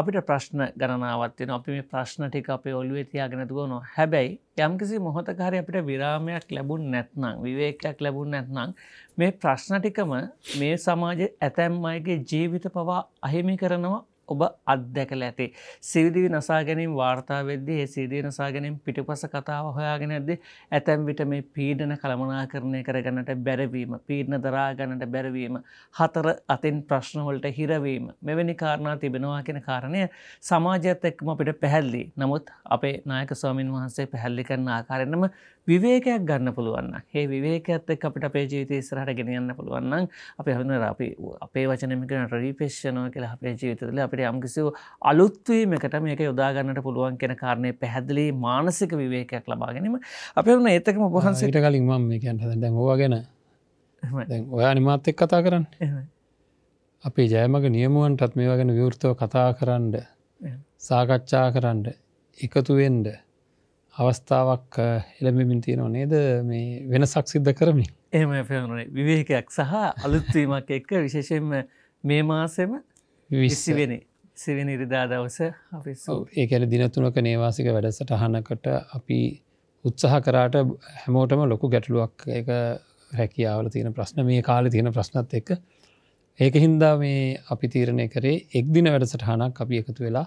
අපිට ප්‍රශ්න ගණනාවත්වෙන අපි මේ ප්‍රශ්න ටික අපේ ඔලුවේ තියාගෙනතුගන හැබැයි යම්කිසි මොහොතකාර අපිට විරාමයක් ලැබුන් නැත්නම් විවේකයක් ලැබුන් නැත්නම් මේ ප්‍රශ්න ටිකම මේ සමාජ ඇතැම් අයගේ ජීවිත පවා අහිමි කරනවා ඔබ අත්දැකල ඇති. සිවිදිවි නසා ගැනීම් වාර්තා වෙද්දි ඒ සිදී නසා ගැනීම් පිටිපස කතාව හොයාගෙන ඇද ඇතැම් විට මේ පීඩන කළමනා කරණය කරගන්නට බැරවීම පීඩන දරාගන්නට බැරවීම හතර අතින් ප්‍රශ්නවලට හිරවීම මෙවැනි කාරණා තිබෙනවා කියෙන කාරණය සමාජත් එක්ම අපිට පැහැල්ලි නමුත් අපේ නායක ස්වාමීන් වහන්සේ පැහැල්ලි කරන ආකාරෙන්ම විවේකයක් ගන්න පුළුවන්න ඒ විවේකඇත් එක් අපිට අපේ ජීවිත ඉස්රහට ගෙනයන්න පුළුවන්න අපි හඳ අපි අපේ වචනමිකන රීපේෂණය කියලා අපේ ජීවිතල අපිට යම්කිසිව අලුත්වීමකට මේක යොදාගන්නට පුළුවන් කෙන කාරණය පැහැදිලි මානසික විවේකයක් ලබාගෙනීම අප වන ඒතකම පහන්සට කලින් ම කියන්න දැ ඕවාගෙන ඔයා නිමාත් එක් කතා කරන්න අපේ ජයමග නියමුවන්ටත් මේ වගෙන විවෘතව කතා කරන්න සාකච්ඡා කරන්න එකතුවෙන්ඩ අවස්ථාවක් එළඹමින් තියෙනව නේද මේ වෙනසක් සිද්ධ කරමින් එම පෙනුනේ විවේකයක් සහ අලුත්වීමක් එක්ක විශේෂෙන් මේ මාසෙම විස්සි වෙන සිවෙන ඉරිදා දවස ඒකැල දිනතුනක නේවාසික වැඩසට අහනකට අපි උත්සාහ කරාට හැමෝටම ලොකු ගැටලුවක් එක හැකියාවල තියෙන ප්‍රශ්න මේ කාල තියෙන ප්‍රශ්නත් එක්ක ඒක හින්දා මේ අපි තීරණය කරේ එක් දින වැඩසටහනක් අපි එකතු වෙලා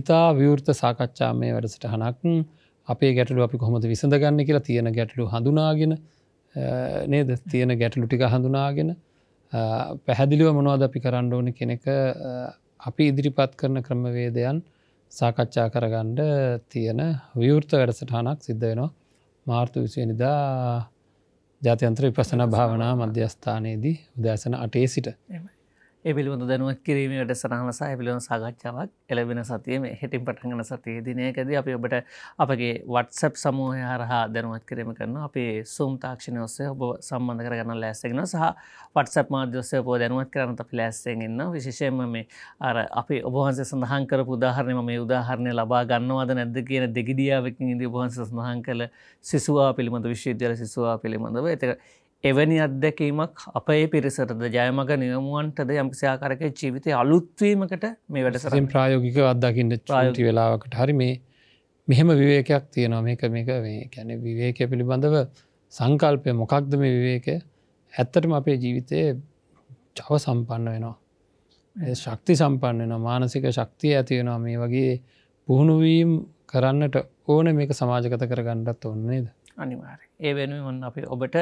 ඉතා විවෘත සාකච්ඡා මේ වැඩසටහනක් අපේ ගැටලු අපි කොහොමද විසඳගන්න කියලා තියෙන ගැටලු හඳුනාගෙන නේද තියෙන ගැටලු ටික හඳුනාගෙන පැහැදිලිව මොනවාද අපි කරන්න ඕන කෙනෙක අපි ඉදිරිපත් කරන ක්‍රමවේදයන් සාකච්ඡා කරගණ්ඩ තියෙන විවෘත වැඩසටහනක් සිද්ධ වෙනවා මාර්තු විසනිදා ජාත්‍යන්ත්‍ර විපසන භාවනා මධ්‍යස්ථානයේදී උදෑසන අටේ සිට. එපිළිබඳ දැනුවත් කිරීමට සරහලසා පිළිබඳ සාකච්ඡාවක් එලබෙන සතිය මේ හෙටින් පටගන සතියේ දිනයකද අපි ඔබට අපගේ වටසැප් සමූහය හරහා දැනුවත් කිරීම කරන අපේ සූම් තාක්ෂණ ඔස්සේ ඔබ සම්බන්ධ කරගන්න ලෑස්සෙන සහ වටසැප් මාධ්‍යස්සය පෝ දැනුවත් කරන්න අප ලෑස්සෙන්න්න විශේෂයෙන්ම මේ අර අපි ඔබහන්සේ සඳහන් කරපු උදාහරණයම මේ උදාහරණය ලබා ගන්නවාද නැද්ද කියන දෙගිඩියාවකින් ඉදි ඔබහන්ස සඳහන් කළ සිසුවා පිළිබඳ විශ්වවිද්‍යල සිසුවා පිළිබඳව එතක එවැනි අත්දැකීමක් අපේ පිරිසරද ජයමග නියමුවන්ටද යම්කිසියාකරකය ජීවිතය අලුත්වීමකට මේ වැඩසරින් ප්‍රායෝගික අත්දකින්න ප්‍රායෝති වෙලාවකට හරි මේ මෙහෙම විවේකයක් තියෙනවා මේක මේක මේ කැන විවේක පිළිබඳව සංකල්පය මොකක්ද මේ විවේක ඇත්තටම අපේ ජීවිතය චව සම්පන්න වෙනවා ශක්ති සම්පන්න වෙන මානසික ශක්තිය ඇතිවෙනවා මේ වගේ පුහුණුවීම් කරන්නට ඕන මේක සමාජගත කරගන්නටත් ඔන්නේද අනිවාරය ඒ වෙනුවෙන් අපි ඔබට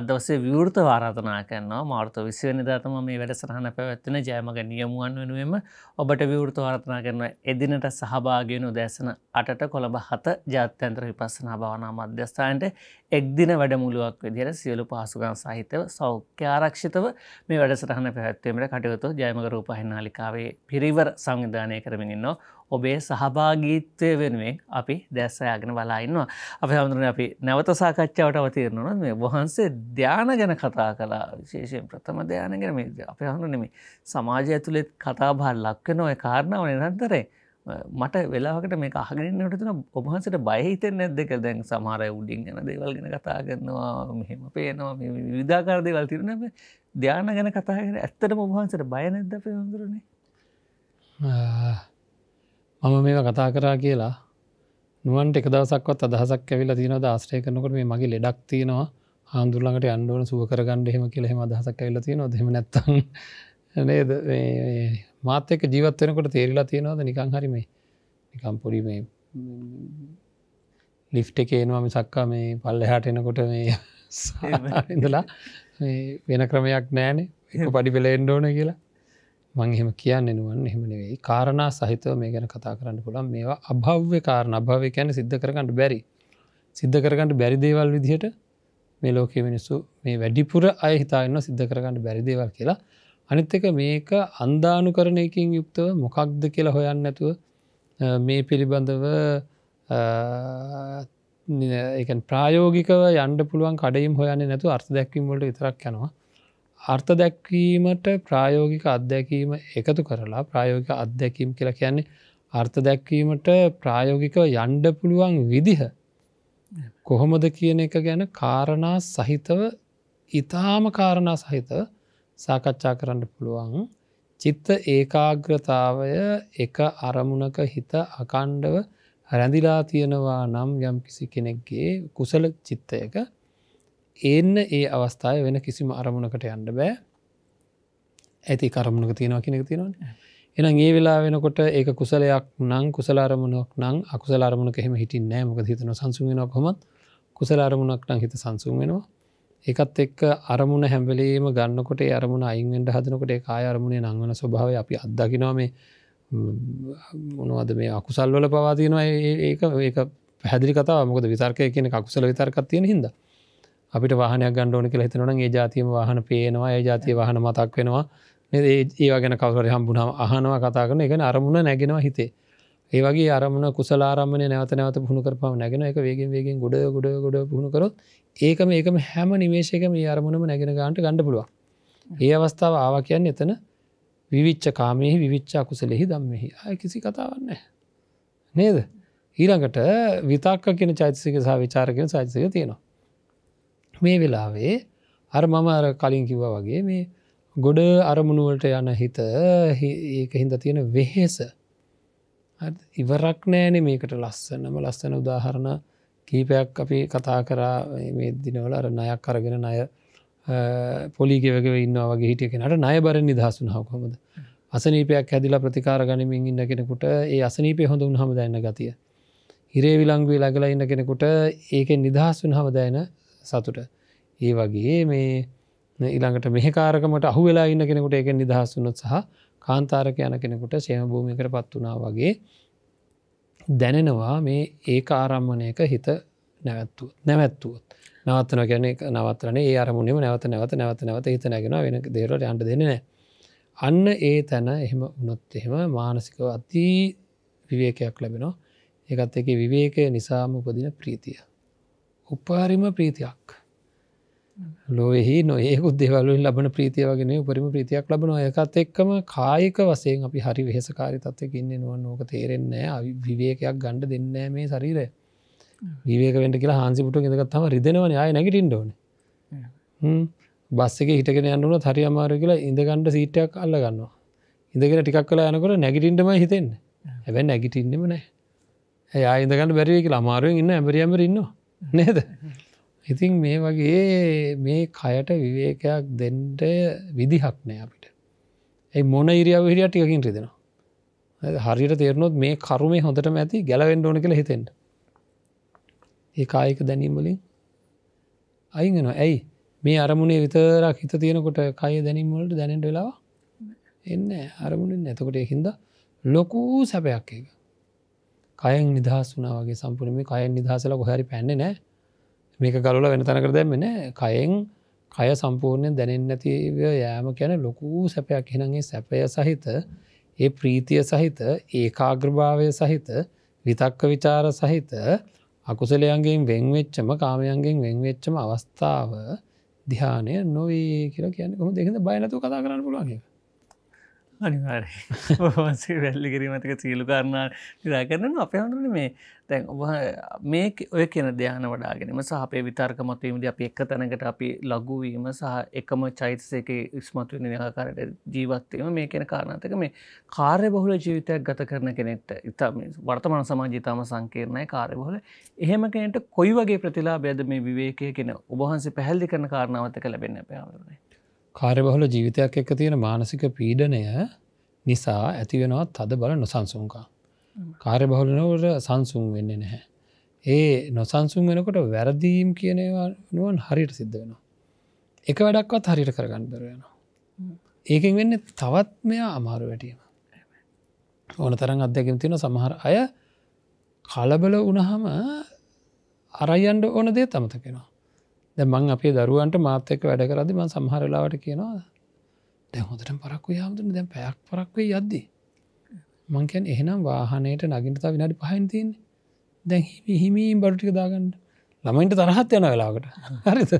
අදවසේ විවෘත වාරාධනා කරනවා මාර්ත විසිවනිධාතම මේ වැඩසරහන පැවැත්වෙන ජයමග නියමුවන් වෙනුවම ඔබට විවෘත වාර්ථනා කරන එදිනට සහභාගෙන උදෑසන අටට කොළඹ හත ජාත්‍යන්ත්‍ර විපස්සන භාවනා මධ්‍යස්ථාන්ට එක්දින වැඩමුළුවක් විදිර සියලු පහසුගන් සහිතව සෞඛ්‍යාරක්ෂිතව මේ වැඩසරහන පැත්වීමට කටයුතු ජයමග රූපහිනාලිකාවේ පිරිවර සංවිධානය කරමින්න්නවා ඔබේ සහභාගීත්වය වෙනුවෙන් අපි දැස්සයාගෙන බලාඉන්නවා අප හමුදුරන අපි නැවත සාකච්ඡාවට අවතිරණුන මේ වහන්සේ ධ්‍යාන ගැන කතා කලා විශේෂයෙන් ප්‍රථම ධ්‍යාන ගැන අප හඳු නෙමේ සමාජය ඇතුළෙත් කතාබාල් ලක්ක නොය කාරණාව නිරන්තරේ මට වෙලාකට මේ අහගෙනට තුන ඔබහන්සට බයහිතෙන් නැද්දක දැන් සමහර උඩින් ගැන දේවල් ගැන කතාගන්නවා මෙහෙම පේනවා විධාකාර දේවල් තිරන ධ්‍යාන ගැන කතාගෙන ඇත්තට ඔබහන්සට බය නැද්ද පේ හඳුරනේ මම මේ කතා කරා කියලා නුවන්ට එක දවසක්වත් අදහසක් ඇවිල තින දස්ත්‍රය කරනකට මේ මගේ ලෙඩක් තියෙනවා හාමුදුරලඟට අන්ඩුවන සුව කරගන්න හෙම කියල හෙම දහසක් ඇල්ල තියෙන දෙම නැත්ත නේද මාතක ජීවත්වෙනකොට තේරලා තියෙනවද නිකං හරිම නිකම් පොඩි මේ ලිෆ්ට එක එනවා මිසක්කා මේ පල්ල හාට එනකොට මේ ඉඳලා වෙන ක්‍රමයක් නෑනේ එක පඩි පෙළ එන්ඩෝන කියලා මං එහෙම කියන්න නුවන් එහෙම නෙවෙයි කාරණා සහිතව මේ ගැන කතා කරන්න පුළන් මේවා අභව්‍ය කාරණ අභාවය කියැන සිද්ධ කරගන්නට බැරි සිද්ධ කරගන්නට බැරිදේවල් විදිහට මේ ලෝකයේ මිනිස්සු මේ වැඩිපුර අය හිතාන්න සිද්ධ කරගන්නට බැරිදේවල් කියලා අනිත් එක මේක අන්දානු කරණයකින් යුක්තව මොකක්ද කියලා හොයන්න නැතුව මේ පිළිබඳව එක ප්‍රායෝගිකව යන්ඩ පුළුවන් කඩයිම් හොයන්න නැතු අර්ථ දැක්වීමට විතරක් යනවා අර්ථ දැක්වීමට ප්‍රායෝගික අත්දැකීම එකතු කරලා ප්‍රායෝගික අත්දැකීම් කියලා කියන්නේ අර්ථ දැක්වීමට ප්‍රායෝගික යන්ඩ පුළුවන් විදිහ කොහොමද කියන එක ගැන කාරණා සහිතව ඉතාම කාරණා සහිත සාකච්ඡා කරන්න පුළුවන් චිත්ත ඒකාග්‍රතාවය එක අරමුණක හිත අකණ්ඩව රැඳිලා තියෙනවා නම් යම් කිසි කෙනෙක්ගේ කුසල චිත්තයක එන්න ඒ අවස්ථාව වෙන කිසිම අරමුණකට යන්න බෑ ඇති කරමුණක තියෙනවා කෙනෙක තියෙනවා එනම් ඒ වෙලා වෙනකොට ඒ කුසලයක් නං කුසලාරමුණක් නං අකුසල අරමුණක එහෙම හිටින්නෑ මොක හිතන සංසුන්ෙනවා කොමත් කුසල අරමුණක් නං හිත සංසුන් වෙනවා එකත් එක්ක අරමුණ හැම්වලීම ගන්නකොට අරමුණ අයින්ෙන්ට හදනකොට කාය අරමුණේ නංවන ස්වභාව අපි අත්දකිනවාමේ මොනවද මේ අකුසල්වල පවාතිනවා ඒක ඒක පැදිි කතාව මොකද විතර්කය කියන අකුසල විතර්කත් තියෙන හිදා අපිට වාහනයක් ගණ්ඩෝන කියලා හිතනවන ඒ ජාතියම වාහන පේනවා ඒ ජාතිය වාහන මතක් වෙනවා ඒවා ගැන කවර හම්බුණම අහනවා කතා කරන එකන අරමුණ නැගෙනවා හිතේ ඒ වගේ අරමුණ කුසලාරමන නැවත නැවත පුුණු කරපාව නැගෙන එක වේගෙන් වේගෙන් ගොඩ ගොඩ ගොඩ පුුණු කරොත් ඒකම ඒකම හැම නිවේශයක මේ අරමුණම නැගෙන ගාන්ට ගණඩ පුළුව ඒ අවස්ථාව ආවා කියන්න එතන විවිච්ච කාමයෙහි විවිච්චා කුසලෙහි දම්මෙහි ආය කිසි කතාවන්නේ නේද ඊළඟට විතාක්ක කියෙන චෛතසික සහ විචාරකෙන සාචසික තියෙනවා මේ වෙලාවේ අර මම අර කලින් කිව්ව වගේ මේ ගොඩ අරමුණුවලට යන හිත ඒක හින්ද තියෙන වෙහෙස ඉවරක් නෑනේ මේකට ලස්සනම ලස්සන උදාහරණ කීපයක් අපි කතා කරා මේ දිනවල අර නයක් අරගෙන නය පොලිගෙවක ඉන්නවා වගේ හිටිය කෙනට නය බරෙන් නිදහසුන හකොමද අසනීපයක් හැදිලා ප්‍රතිකාර ගනිමින් ඉන්න කෙනෙකුට ඒ අසනීපය හොඳ උන්හම දැන්න ගතිය. හිරේ විලංගුවේ ලගලා ඉන්න කෙනෙකුට ඒක නිදහස් වුන් හම දැන සතුට ඒ වගේ මේ ඉළඟට මෙහකාරකමට අහු වෙලා ඉන්න කෙනෙකුට එක නිදහස්සුනොත් සහ කාන්තාරක යන කෙනෙකුට සේම භූමිකර පත් වනා වගේ දැනෙනවා මේ ඒ ආරම්මණයක හිත නැවැත්තුව නැවැත්තුවත් නවත්තන ගැන නවත්තරන ඒ අරමුණම නැවත නැවත නැවත නැවත හිත නැගෙන වෙන දේරට අන්ට දෙන අන්න ඒ තැන එහෙම උනොත් එහෙම මානසිකව අති විවේකයක් ලැබෙනවා ඒකත් එක විවේකය නිසාම උපදින ප්‍රීතිය උපාරිම ප්‍රීතියක් ලොවෙහි නොයෙකුත් දෙවලුවෙන් ලබන ප්‍රීතියවගෙන උපරිම ප්‍රීතියක් ලබන ඔයකත් එක්කම කායික වසයෙන් අපි හරි වෙහසකාරි තත්වක ඉන්න නුව නෝක තේරෙන්නේ විවේකයක් ගණ්ඩ දෙන්නෑ මේ ශරීරය විවේකෙන්ට කියලා හන්සිපුට ෙදකත්තම රිදෙනවන අය නැගටින් ඕන බස්සක හිටගෙන යන්නුන හරි අමාර කියලා ඉඳගණ්ඩ සීටයක් අල්ලගන්නවා ඉඳගෙන ටිකක් කලා යනකොට නැගිටින්ටම හිතෙන්න හැබැ නැගිටින්නෙම නෑ ඇ අයිදකට බැරිවෙකි අමාරුවෙන් ඉන්න ඇමරියම්මරඉන්නවා නේද ඉතින් මේ වගේ මේ කයට විවේකයක් දෙන්ට විදිහක් නෑ අපිට ඇයි මොන ඉරියව හිරිය ටියකින් රිදෙනවා හරියට තේරනොත් මේ කරුමේ හොඳට ඇති ගැලවෙන්ඩ ඕන කළ හිතෙන්ට ඒ කායික දැනීම්වලින් අයිගෙන ඇයි මේ අරමුණේ විතරක් හිත තියෙනකොට කය දැනීමවලට දැනට වෙලා එන්න අරමුණින් නැතකොට එහින්ද ලොකූ සැපයක් එක කයෙන් නිදහස් වනා වගේ සම්පුරම කයෙන් නිදහසල කොහැරි පැන්නේ නෑ මේක ගලුල වෙන තනකර දැමෙන කයෙන් කය සම්පූර්ණය දැනෙන් නැතිව යෑම කියන ලොකූ සැපයක් හෙනගේ සැපය සහිත ඒ ප්‍රීතිය සහිත ඒකාග්‍රභාවය සහිත විතක්ක විචාර සහිත අකුසලයන්ගේෙන් වෙංවෙච්චම කාමයන්ගෙන් වෙංවෙච්චම අවස්ථාව දිහානය නොවේ කියලා කියන්න කොම දෙකද බයනතු කතා කරන්න පුළුවන්ගේ අනිවාරය වහන්සේ වැල්ලි කිරීමතික සීලු කරණා නිදා කරන අප හඳුන මේ තැන් මේ ඔය කියන ධ්‍යාන වඩාගෙනම සහපේ විතර්කමත්වීමද අප එක්ක තැනකට අපි ලගුවීම සහ එකම චෛතසයක ඉස්මතු නිකාකාරට ජීවත්වීම මේ කියන කාරණතක මේ කාර්ය බහුල ජීවිතයක් ගත කරන කෙනෙක්ට ඉතාම වර්තමන සමාජීතාම සංකීර්ණය කාර්යබහල එහෙම කෙනට කොයි වගේ ප්‍රතිලා බැද මේ විවේකය කෙන ඔබහන්සේ පැහැල්දි කරන කාරණාවතක ලැබෙන පැවරන්නේ කාර්යබහුල ජීවිතයක් එක්ක තියෙන මානසික පීඩනය නිසා ඇතිවෙනවත් තද බල නොසන්සුන්කා. කාර්යබහුලනවට සංසුම් වෙන්න නැහැ. ඒ නොසන්සුම් වෙනකොට වැරදීම් කියනවා නුවන් හරිට සිද්ධ වෙනවා. එක වැඩක්වත් හරිට කරගන්න බරයනවා. ඒකෙන් වෙන්න තවත් මෙයා අමාරු වැටීම. ඕන තරන් අධ්‍යකින් තියෙන සමහර අය කලබල වනහම අරයන්ඩ ඕන දේ තමතකෙනවා. දැමං අපේ දරුවන්ට මාත්‍යක වැඩ කරදි ම සහරලාවට කියනවා දැහොදට පරක්ව යාමුදුන දැ පැයක් පරක්වේ යද්දී මංකැන් එහෙනම් වාහනයට නගින්ටතා විනාඩි පහහින්තින් දැන් හිමීම් බරටික දාගන්න ළමයින්ට තරහත් යන වෙලාකට හරිත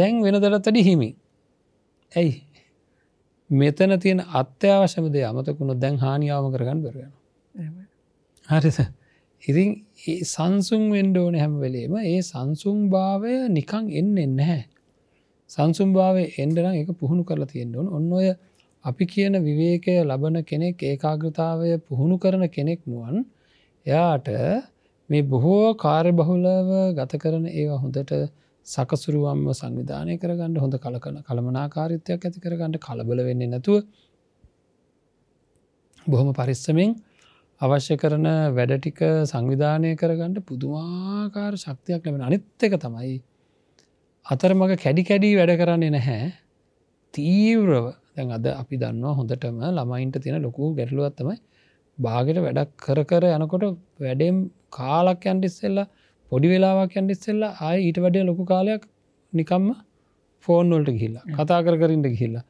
දැන් වෙන දරත්තඩි හිමි ඇයි මෙතන තියෙන අත්‍යවශ්‍යමදේ අමතකුණු දැන් හානියාවම කරගන්න බරගෙන හරිස ඉතින් සංසුන් වෙන්ඩෝන හැම වෙලේම ඒ සංසුන් භාවය නිකං එන්න එන්න හැ. සංසුම් භාවය එන්ඩන එක පුහුණු කරලා තියෙන්ඩුවන් ඔන්න ඔය අපි කියන විවේකය ලබන කෙනෙක් ඒකාග්‍රතාවය පුහුණු කරන කෙනෙක් නුවන් එයාට මේ බොහෝ කාර්ය බහුලව ගත කරන ඒවා හොඳට සකසුරුවම්ම සංවිධානය කරගන්න හොඳ කලකන කළමනාකාරිත්වයක් ඇති කරගන්නට කලබල වෙන්නේ නැතුව බොහොම පරිස්සමෙන් අවශ්‍ය කරන වැඩටික සංවිධානය කරගන්නට පුදුවාකාර ශක්තියක් ලැබෙන අනිත් එක තමයි. අතර මඟ කැඩි කැඩී වැඩ කරන්නේ නැහැ තීව්‍රව දැන් අද අපි දන්නවා හොඳටම ළමයින්ට තියෙන ලොකු ගැටලුවත් තමයි බාගෙට වැඩක් කර කර යනකොට වැඩෙම් කාලක් යන්ටිස්සෙල්ලා පොඩි වෙලාවක් යන්ටිස්සෙල්ලා ආය ඊට වැඩිය ලොකු කාලයක් නිකම්ම ෆෝන්වොල්ට ගිල්ලා කතා කර කරින්ට ගිහිල්ලා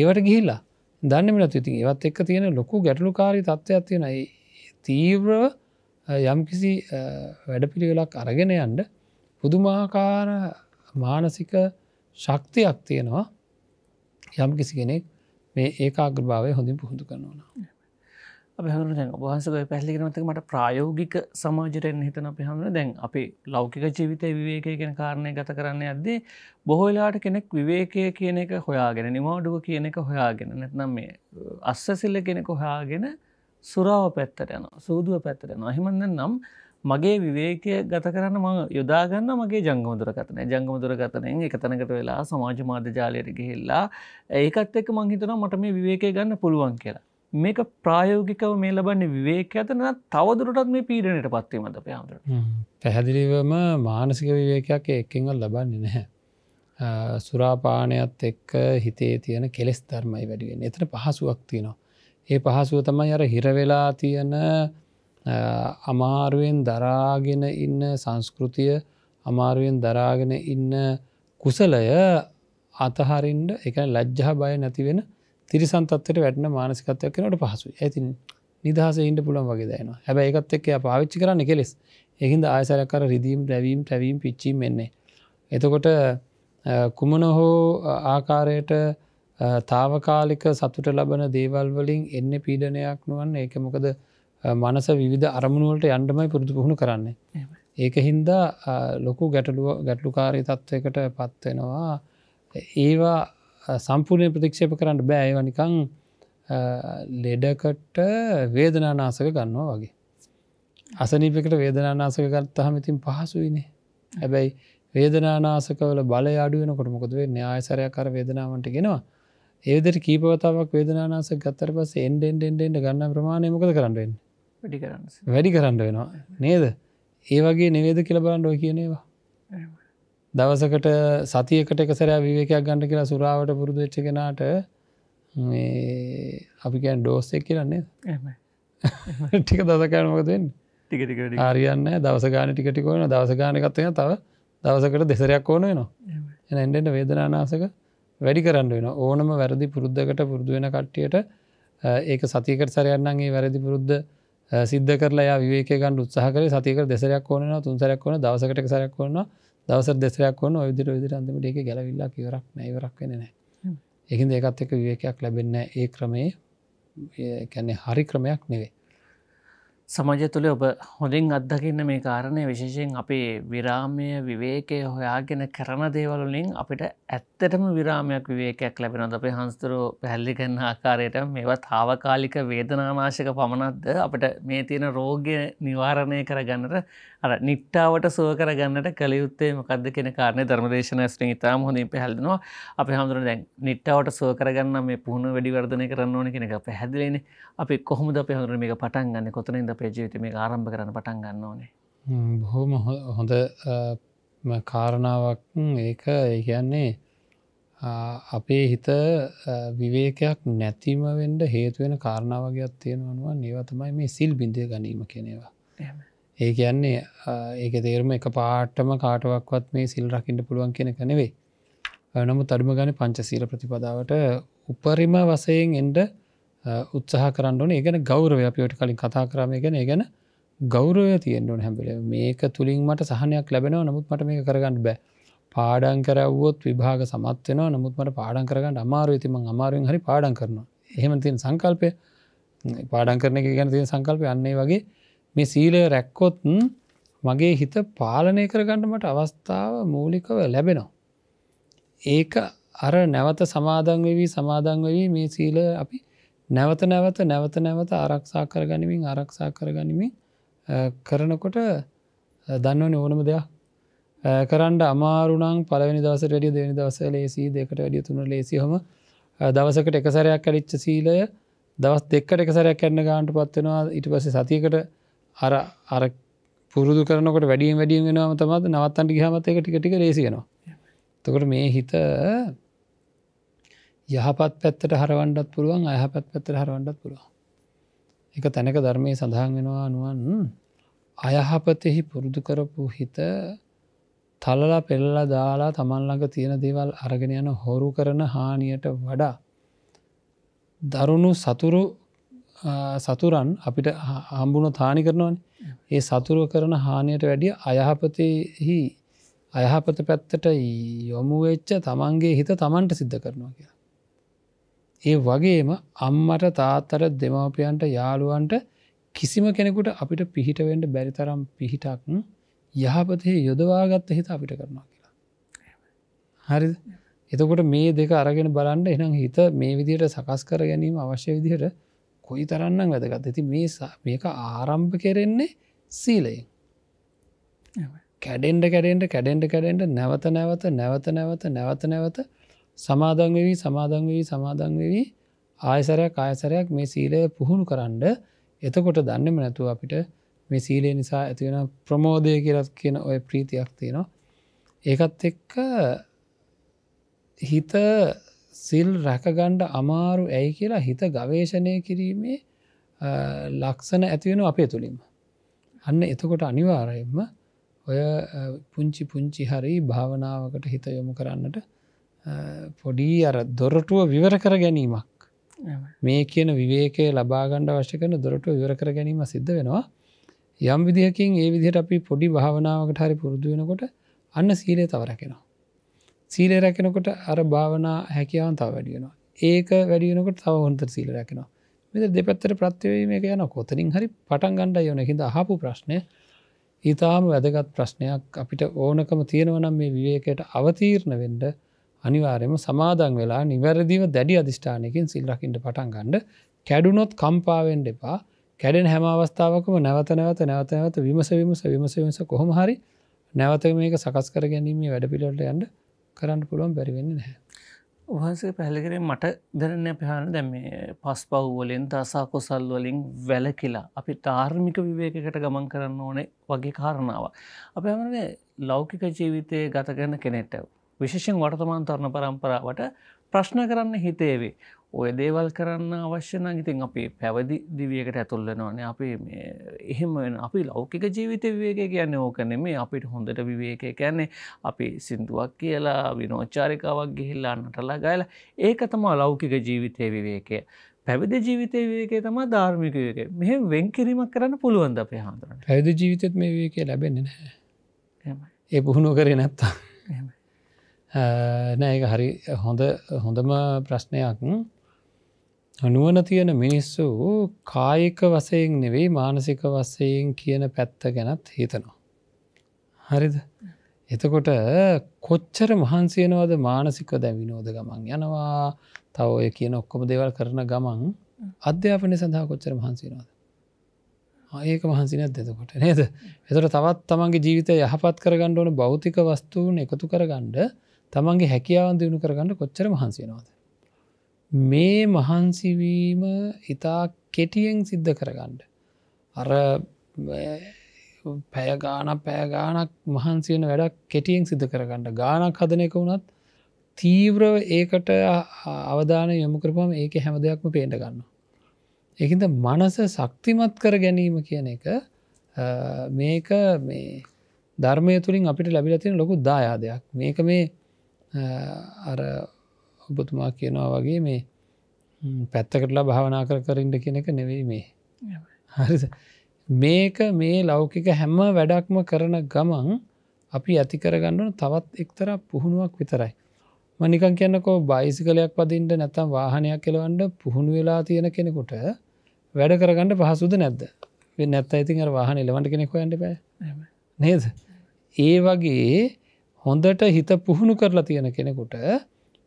ඒවට ගිහිල්ලා දන්නමට ඉතින් ඒවත් එක් තියෙන ලොකු ගැටලු කාරි තත්ත්වයක් තියෙන තීව්‍රව යම්කිසි වැඩපිළිවෙලක් අරගෙන යන්ඩ පුදුමාකාර මානසික ශක්තියක් තියෙනවා යම් කිසි කෙනෙක් මේ ඒකාග්‍රභාවය හොඳින් පුහුදු කරනවන අපහර දැන් ඔබහන්සක පැහලිගෙනමතක මට ප්‍රායෝගික සමාජරයෙන් හිතන පිහමන දැන් අපි ලෞකික ජීවිතය විවේකය කෙන කාරණය ගත කරන්න ඇද්දී බොහොයිලාට කෙනෙක් විවේකය කියන එක හොයාගෙන නිවාඩුව කියන එක හොයාගෙන නැත්නම් මේ අස්සසිල්ල කෙනෙක හොයාගෙන සුරාව පැත්තට යන සූදුව පැත්තට යන අහිමන්න නම් මගේ විවේකය ගත කරන්න ම යොදාගන්න මගේ ජංගමුදුරකතන ජංගමුදුරකතනය එක තැනකට වෙලා සමාජ මාධ්‍ය ජාලයට ගෙහිල්ලා ඒකත් එක් මංහිතන මට මේ විවේකය ගන්න පුළුවන් කියලා මේක ප්‍රායෝගිකව මේ ලබන්නේ විවේක ඇතන තවදුරටත් මේ පීඩනයට පත්වීමට පයාමර පැහැදිලිවම මානසික විවේකයක් එක්කෙන්වල් ලබන්නේ නැහැ සුරාපානයත් එක්ක හිතේ තියෙන කෙලෙස් ධර්මයි වැඩිුවෙන් එතන පහසුවක් තියනවා ඒ පහසුව තමයි අර හිරවෙලා තියන අමාරුවෙන් දරාගෙන ඉන්න සංස්කෘතිය අමාරුවෙන් දරාගෙන ඉන්න කුසලය අතහරින්ට එක ලජ්ජහ බය නැතිවෙන තිරිසන්තත්වට වැටන මානසිකත්වයක් කෙනට පහසු ඇති නිදහස ඉන්ට පුළන් වගේ දයන හැබ එකත් එක්ක පාවිච්චි කරන්න කෙලෙස් එහින්ද ආයසරකර රිදීම් රැවීම් ටැවීම් පිච්චීම් එන්නේ එතකොට කුමන හෝ ආකාරයට තාවකාලික සතුට ලබන දේවල් වලින් එන්න පීඩනයක් නුවන් ඒක මොකද මනස විධ අරමුණුවලට යන්ඩමයි පුරදු පුහුණු කරන්නේ. ඒක හින්දා ලොකු ගැටලුව ගැටලුකාරී තත්ත්වයකට පත්වෙනවා ඒවා සම්පූර්ණය ප්‍රතික්ෂේප කරන්න බෑ ඒවනිකං ලෙඩකට වේදනානාසක ගන්නවා වගේ. අසනීපකට වේදනානාසක ගත්තහම ඉතින් පහසුයිනේ. හැබැයි වේදනානාසකවල බලය අඩුවෙනකොට මොකද වේ න්‍යායසරයක් කර වේදනාවන්ට ගෙනවා ඒදර කීපවතාවක් වේදනානාසක් ගත්තර පස එන්ඩෙන්ඩෙන්ඩෙන්ට ගන්න ප්‍රමාණය මොකද කරන්නවෙන්න වැඩි කරන්න වැඩි කරන්න වෙනවා නේද ඒ වගේ නෙවේද කියලබලන්ඩ ඔය කියනේවා දවසකට සතියකට එකසරෑ විවේකයක් ගණඩ කියලා සුරාවට පුරුදු වෙච්ච කෙනාට අපිකැන් ඩෝස්සෙක් කියලන්නේ ටික දසකෑනමකදෙන් ටිකටික ආරියන්න දවස ගාන ටිකටිකෝන දවස ගානකත්වය තව දවසකට දෙසරයක් ඕන නවා එ එන්ඩෙන්ට වේදනානාසක වැඩි කරන්න වෙන ඕනම වැරදි පුරුද්ධකට පුරුදු වෙන කට්ටියට ඒක සතිකට සරයන්නන්ගේ වැරදි පුරුද්ධ සිද්ධ කරලා විවේක ගන්න උත්සාහකර සතික දෙසරයක් ඕන තුන්සරයක් ඕන දවසකට සරයක් ඕන්න දවස දෙසරයක් ඕන විදිර විදිරන්දමට ඒක ගැලවිල්ලා කිවරක් නැවරක් වෙන නෑ එහින්ද ඒකත් එක විවේකයක් ලැබෙන්න ඒ ක්‍රමේ කැනෙ හරි ක්‍රමයක් නෙවේ සමජය තුළේ ඔබ හොඳින් අත්දකින්න මේ කාරණය විශේෂයෙන් අපේ විරාමය විවේකය හොයාගෙන කරන දේවලලින් අපිට ඇත්තටම විරාමයක් විවේකයක් ලැබෙන අපේ හන්ස්තුරු පැල්ලි කරන්න ආකාරයට මේවා තාවකාලික වේදනානාශක පමණක්ද අපට මේ තියෙන රෝගය නිවාරණය කරගන්නට අර නිට්ටාවට සුව කරගන්නට කළයුත්තේ මොකක්ද කෙන කාරණය ධර්මදේශන ඇස්ටින් ඉතාම හොඳින් පැහැල්දනවා අපි හමුදුර දැන් නිට්ටාවට සුව කරගන්න මේ පුහුණු වැඩිවර්ධනය කරන්න ඕන කෙනක පැහැදිලෙන අපි කොහොමද අප හඳුර මේක පටන් ගන්න කොතනද අපේ ජීවිත මේ ආරම්භ කරන පටන් ගන්න ඕනේ. බොහෝම හොඳ කාරණාවක් ඒක කියන්නේ අපේ හිත විවේකයක් නැතිම වෙන්ඩ හේතුවෙන කාරණාවගයක් තියෙනවනවා නිවතමයි මේ සිල් බිඳය ගැනීම කෙනවා. ඒ කියන්නේ ඒක තේරම එක පාටම කාටවක්වත් මේ සිල් රකිින්ට පුළුවන් කෙන කනෙවෙයි. නමු තරිම ගනි පංචසීල ප්‍රතිපදාවට උපරිම වසයෙන් එන්ඩ උත්සාහ කරන්න ඕන ගැන ගෞරවය අපිට කලින් කතා කරමය ගැන ගැන ගෞරවය තියෙන්ඩුවන හැබිල මේක තුළින් මට සහනයක් ලැබෙනව නමුත් මට මේ කරගන්න බෑ පාඩන් කරවුවොත් විභාග සමත්වෙන නමුත් මට පාඩන් කරගන්න අමාරු තිම අමාරුවෙන් හරි පාඩන් කරනවා එහෙම තින් සංකල්පය පාඩන් කරන එක ගැන තිය සංකල්පය අන්නේ වගේ මේ සීලය රැක්කොත්න් මගේ හිත පාලනය කරගන්නමට අවස්ථාව මූලිකව ලැබෙනවා ඒක අර නැවත සමාදංවවී සමාදංවවී මේ සීල අපි නැවත නැවත නැවත නැවත ආරක්ෂා කර ගනිමින් ආරක්ෂා කර ගනිමින් කරනකොට දන්නවන ඕනම දෙයක් කරන්ඩ අමාරුණන් පලවනි දවස වැඩිය දෙනි දවස ලේසි දෙකට වැඩිය තුන ලේසිහම දවසකට එකසරයක් කලිච්ච සීලය දවස් දෙක්කට එකසරයක් කැන්න ගාන්ට පත්වෙනවා ඉට පස සතියකට අර අර පුරුදු කරනකට වැඩිය වැඩිය වෙනවා තමත් නවත්තන්ට ගහමත එක ටික ටික ලේසිගෙනවා තකොට මේ හිත යහපත් පැත්තට හරවන්ඩත් පුළුවන් අයහපත් පැත්තට හරවන්ඩත් පුළුවන් එක තැනක ධර්මය සඳහන් වෙනවා අනුවන් අයහපතෙහි පුරුදු කරපු හිත තලලා පෙල්ලා දාලා තමන්ලඟ තියෙන දේවල් අරගෙන යන හොරු කරන හානියට වඩා දරුණු සතුරු සතුරන් අපිට හම්බුණ තානි කරනවන් ඒ සතුරුව කරන හානියට වැඩිය අයහපතෙහි අයහපත පැත්තට යොමුවෙච්ච තමන්ගේ හිත තමන්ට සිද්ධ කරනවා කියලා ඒ වගේම අම්මට තාත්තර දෙමවපියන්ට යාළුවන්ට කිසිම කෙනෙකුට අපිට පිහිටවෙන්ට බැරි තරම් පිහිටක් යහපතේ යොදවාගත්ත හිත අපිට කරනවා කියලා හරි එතකොට මේ දෙක අරගෙන බලන්න එනම් හිත මේ විදියට සකස් කර ගැනීම අවශ්‍ය විදිහට කොයි තරන්නම් වැදගත් ඇති මේ මේක ආරම්භ කෙරෙන්නේ සීලයෙන් කැඩෙන්ට කැඩෙන්ට කැඩෙන්ට කැඩෙන්ට නැවත නැවත නැවත නැවත නැවත නැවත සමාදං වෙවී සමාදං වී සමාදං වෙවී ආයසරයක් ආයසරයක් මේ සීලය පුහුණු කරන්න එතකොට දන්නම නැතුව අපිට මේ සීලය නිසා ඇතිවෙන ප්‍රමෝදය කියලත් කියන ඔය ප්‍රීතියක් තියෙනවා ඒකත් එක්ක හිත සිල් රැකගණ්ඩ අමාරු ඇයි කියලා හිත ගවේශණය කිරීමේ ලක්ෂණ ඇතිවෙන අපේ තුළින්ම. අන්න එතකොට අනිවාරයෙන්ම ඔය පුංචි පුංචි හරි භාවනාවකට හිත යොමු කරන්නට පොඩී අර දොරටුව විවර කර ගැනීමක් මේ කියන විවේකය ලබාගණ්ඩ වශ්‍ය කරන දොරටුව විවර කර ගැනීම සිද්ධ වෙනවා යම් විදිහකින් ඒ විදිහට අපි පොඩි භාවනාවකට හරි පුරුදු වෙනකොට අන්න සීලය තවරැකෙනවා. සීලය රැකෙනකොට අර භාවනා හැකියාවන් තව වැඩියෙනවා ඒක වැඩියනකොට තව හොන්තර සීල රැකෙනවා මෙ දෙපත්තර ප්‍රත්්‍යවීම එක යන කොතරින් හරි පටන් ගණඩ යන හිද අහපු ප්‍රශ්නය ඉතාම වැදගත් ප්‍රශ්නයක් අපිට ඕනකම තියෙනවනම් මේ විවේකයට අවතීරණ වෙන්ඩ අනිවාරයම සමාදන් වෙලා නිවැරදිව දැඩි අධිෂ්ඨානයකින් සිල්ලකින්ට පටන් ගණ්ඩ කැඩුනොත් කම්පාවෙන් දෙපා කැඩෙන් හැම අවස්ථාවකම නැවත නැවත නැවත නැවත විමස විමස විමස විමස කොහොම හරි නැවත මේක සකස් කර ගැනීමේ වැඩපිලට යන්ඩ කරන්න පුළුවන් බැරිවෙන්න නැහැ. වහන්සේ පැහලිකරේ මට දැරන්න පහන දැම පස් පව්වලින් දසා කොසල් වලින් වැල කියලා අපි තාර්මික විවේකකට ගමන් කරන්න ඕනේ වගේ කාරණාව. අප හමනේ ලෞකික ජීවිතය ගත කරන කෙනෙට්ටව. විශෂෙන් වර්තමාන තරණ පරම්පරාවට ප්‍රශ්න කරන්න හිතේවේ. ඔය දේවල් කරන්න අවශ්‍යන ඉතින් අපි පැවදි දිවියකට ඇතුල්ලනවාන අපි එහෙම අපි ලෞකික ජීවිත විවේක කියන්නේ ඕකනෙ මේ අපිට හොඳට විවේකය කියන්නේ අපි සිින්දුවක් කියලා විනෝච්චාරිකාවක් ගිහිල්ලා නටලා ගයල ඒක තමා ලෞකික ජීවිතය විවේකය පැවිදි ජීවිතය වේකේ තම ධර්මික වේක මෙහ වෙන් කිරීමක් කරන්න පුළුවන්ද අපේ හාන්තරට පැවිදි ජීවිතත් මේ වේකේ ලැබෙන්නේ නෑ ඒ පුහුණු කරේ නැත්තා එම නෑක හරි හොඳ හොඳම ප්‍රශ්නයක් අනුවන තියෙන මිනිස්සු කායික වසයෙන් නෙවෙයි මානසික වස්සයෙන් කියන පැත්ත ගැනත් හිතනවා. හරිද එතකොට කොච්චර මහන්සියනවද මානසික දැවිනෝද ගමන් යනවා තව ඔය කියන ඔක්කොම දෙවල් කරන ගමන් අධ්‍යාපනය සඳහා කොච්චර මහන්සිනවද. ඒක මහන්සිනත් දෙතකොට නේද. එතට තවත් තමන්ගේ ජීවිත යහපත් කරගණ්ඩ ඕන භෞතික වස්තුූන් එකතු කරගණ්ඩ තමන්ගේ හැකියාවන් දියුණු කරගන්න කොච්චර මහන්සේනවාද. මේ මහන්සිවීම ඉතා කෙටියෙන් සිද්ධ කරගන්න. අර පැයගාන පෑගානක් මහන්සියන වැඩක් කෙටියෙන් සිද්ධ කරගන්න ගානක් හදන එක වුණත් තීව්‍රව ඒකට අවධාන යොමුකරපම ඒක හැම දෙයක්ම පේට ගන්න. එකද මනස ශක්තිමත් කර ගැනීම කියන එක මේක මේ ධර්මය තුළින් අපිට ලැබිලතින ලොකු දායාදයක් මේක මේ අර ඔබතුමා කියනවා වගේ මේ පැත්තකටලා භාවනා කර කරින්ට කියන එක නෙවෙයි මේ හරි මේක මේ ලෞකික හැම වැඩක්ම කරන ගමන් අපි ඇති කරගන්නන තවත් එක්තර පුහුණුවක් විතරයි මනිකන් කියන්නකෝ බයිසිකලයක් පදින්ට නැතම් වාහනයක් කෙලවන්ඩ පුහුණු වෙලා තියෙන කෙනෙකුට වැඩ කරගන්නඩ පහසුද නැද්ද නැත්ත ඉතින් වාහන එලවන්ට කෙනෙකු ඇන්ඩ බෑ නේද ඒ වගේ හොඳට හිත පුහුණු කරලා තියෙන කෙනෙකුට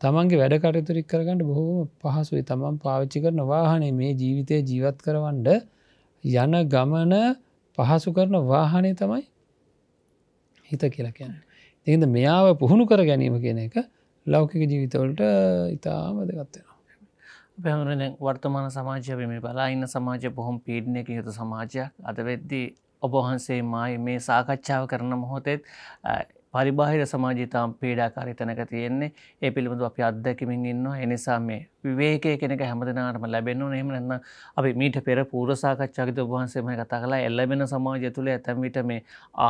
තමන්ගේ වැඩ කටතුරික් කරගන්නට බොහෝ පහසුයි තමන් පාවිච්චි කරන වාහනේ මේ ජීවිතය ජීවත් කරවන්ඩ යන ගමන පහසු කරන වාහනේ තමයි හිත කියලා කියන්න. තිද මෙයාව පුහුණු කර ගැනීම කියන එක ලෞකික ජීවිතවලට ඉතාම දෙගත්වෙනවා. පැහරෙන වර්තමාන සමාජය මේ බලාඉන්න සමාජය බොහොම පීඩනයක යුතු සමාජයක් අද වෙද්දී ඔබහන්සේ මයි මේ සාකච්ඡාව කරන මොහොතෙත් පරිබාහිර සමාජය තාම් පීඩාකාරී තැනක තියෙන්නේ ඒ පිළිබඳ අපි අත්දැකමින් ඉන්නවා එනිසා මේ විවේකය කෙනෙක හැමදනාටම ලැබෙන්න ඕන එහෙම නැත්නම් අපි මීට පෙර පූර්ව සාකච්ඡාකදී ඔබ වහන්සේම කතා කළා එළැබෙන සමාජය තුළ ඇතැම් විට මේ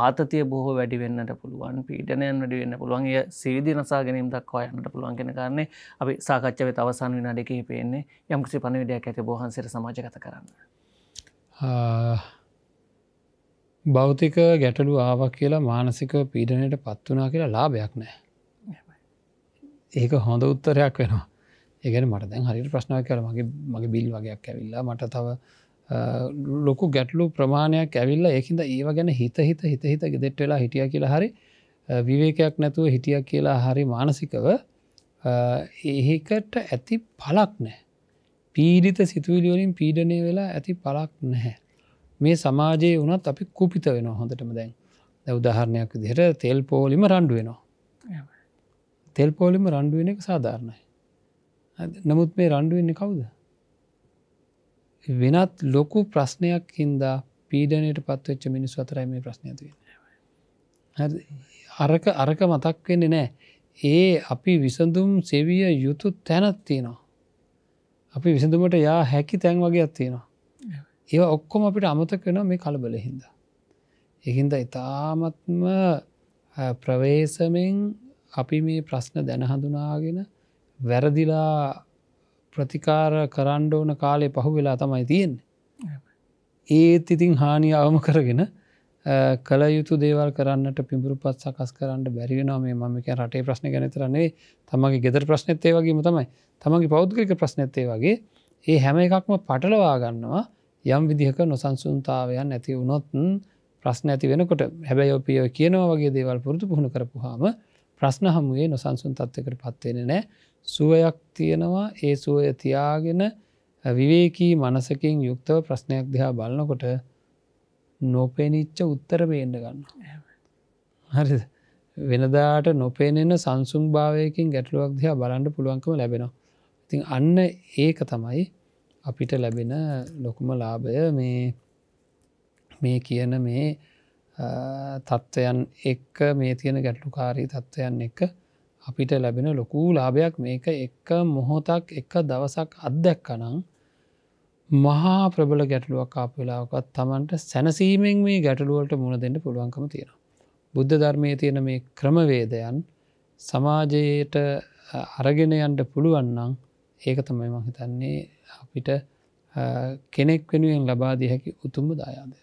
ආතතිය බොහෝ වැඩි වෙන්නට පුළුවන් පීඩනයන් වැඩි වෙන්න පුළුවන් ඒ සිවිදි නසා ගැනීම දක්වා යන්නට පුළුවන් කියන කාරණේ අපි සාකච්ඡාවේ අවසන් වෙනාඩි කිහිපෙන්නේ යම්කිසි පණිවිඩයක් ඇති ඔබ වහන්සේට සමාජගත කරන්න. භෞතික ගැටලු ආවක් කියලා මානසික පීඩනයට පත්වනා කියලා ලාභයක් නෑ. ඒක හොඳ උත්තරයක් වෙනවා ඒගැන මට දැන් හරිට ප්‍රශ්නාව කර මගේ මගේ බිල් වගේයක් ඇවිල්ලා මට තව ලොකු ගැටලු ප්‍රමාණයක් ඇවිල්ල ඒකද ඒව ගැන හිත හිත හිත හිත ගෙදෙට් වෙලා හිටිය කියලා හරි විවේකයක් නැතුව හිටිය කියලා හරි මානසිකව ඒකට ඇති පලක් නෑ පීඩිත සිතුවිලියලින් පීඩනය වෙලා ඇති පලක් නැහැ මේ සමාජයේ වනත් අපි කුපිත වෙන හොඳටම දැන් උදාහරණයක් දිර තෙල් පෝලිම රණ්ඩු වෙනවා තෙල් පෝලිම රණ්ඩුවෙන එක සාධාරණයි නමුත් මේ රණ්ඩුවෙන්නේ කවුද වෙනත් ලොකු ප්‍රශ්නයක් හින්දා පීඩනයට පත්වෙච්ච මිනිස් අතරයි මේ ප්‍රශ්නයතිව අරක අරක මතක් වෙන්නේ නෑ ඒ අපි විසඳුම් සෙවිය යුතු තැනත් තියෙනවා අපි විසඳුමට යා හැකි තැන් වගේ අත්තියෙනවා ඒ ඔක්කොම අපිට අමතක වෙන මේ කලබල හින්ද. එහින්ද ඉතාමත්ම ප්‍රවේශමෙන් අපි මේ ප්‍රශ්න දැන හඳුනාගෙන වැරදිලා ප්‍රතිකාර කරණ්ඩ ඕන කාලේ පහු වෙලා තමයි තියෙන්. ඒත් ඉතින් හානි අවම කරගෙන කළ යුතු දේවල් කරන්නට පිඹුරු පත් සකස් කරන්න බැරිවෙන මේ මමික රටේ ප්‍රශ්න ගැනතරන්නේ තමගේ ගෙදර ප්‍රශ්නත්තේ වගේම තමයි තමගේ පෞද්ගලික ප්‍රශ්නැත්තේ වගේ ඒ හැම එකක්ම පටලවා ගන්නවා යම් විදිහක නොසන්සුන්තාවයන් ඇති වුණොත්න් ප්‍රශ්න ඇති වෙනකොට හැබැයෝපියෝ කියනවා වගේ දේවල් පුරතු පුහුණු කරපුහාම ප්‍රශ්න හමුවේ නොසන්සුන් තත්වකට පත්වෙන නෑ සුවයක් තියෙනවා ඒ සුවය තියාගෙන විවේකී මනසකින් යුක්තව ප්‍රශ්නයක් දිහා බලනකොට නොපෙනිච්ච උත්තර පේන්ඩ ගන්න හරි වෙනදාට නොපේනෙන සංසුම් භාවයකින් ගැටලුවක් දිහා බලන්ඩ පුළුවන්කම ලැබෙනවා ඉතින් අන්න ඒක තමයි අපිට ලැබෙන ලොකුම ලාභය මේ මේ කියන මේ තත්ත්වයන් එක්ක මේ තියෙන ගැටලුකාරී තත්ත්වයන් එක අපිට ලැබෙන ලොකූ ලාභයක් මේක එක්ක මොහොතක් එක දවසක් අත්දැක් කනං මහා ප්‍රබල ගැටලුවක් කාපවෙලාවකත් තමන්ට සැනසීමෙන් මේ ගැටලුවලට මුණ දෙන්න පුළුවන්කම තියෙනවා. බුද්ධ ධර්මය තියෙන මේ ක්‍රමවේදයන් සමාජයට අරගෙනයන්ට පුළුවන්නම් ඒක තමයි මහිතන්නේ අපිට කෙනෙක් වෙනුවෙන් ලබාදී හැකි උතුම්ම දායාදය.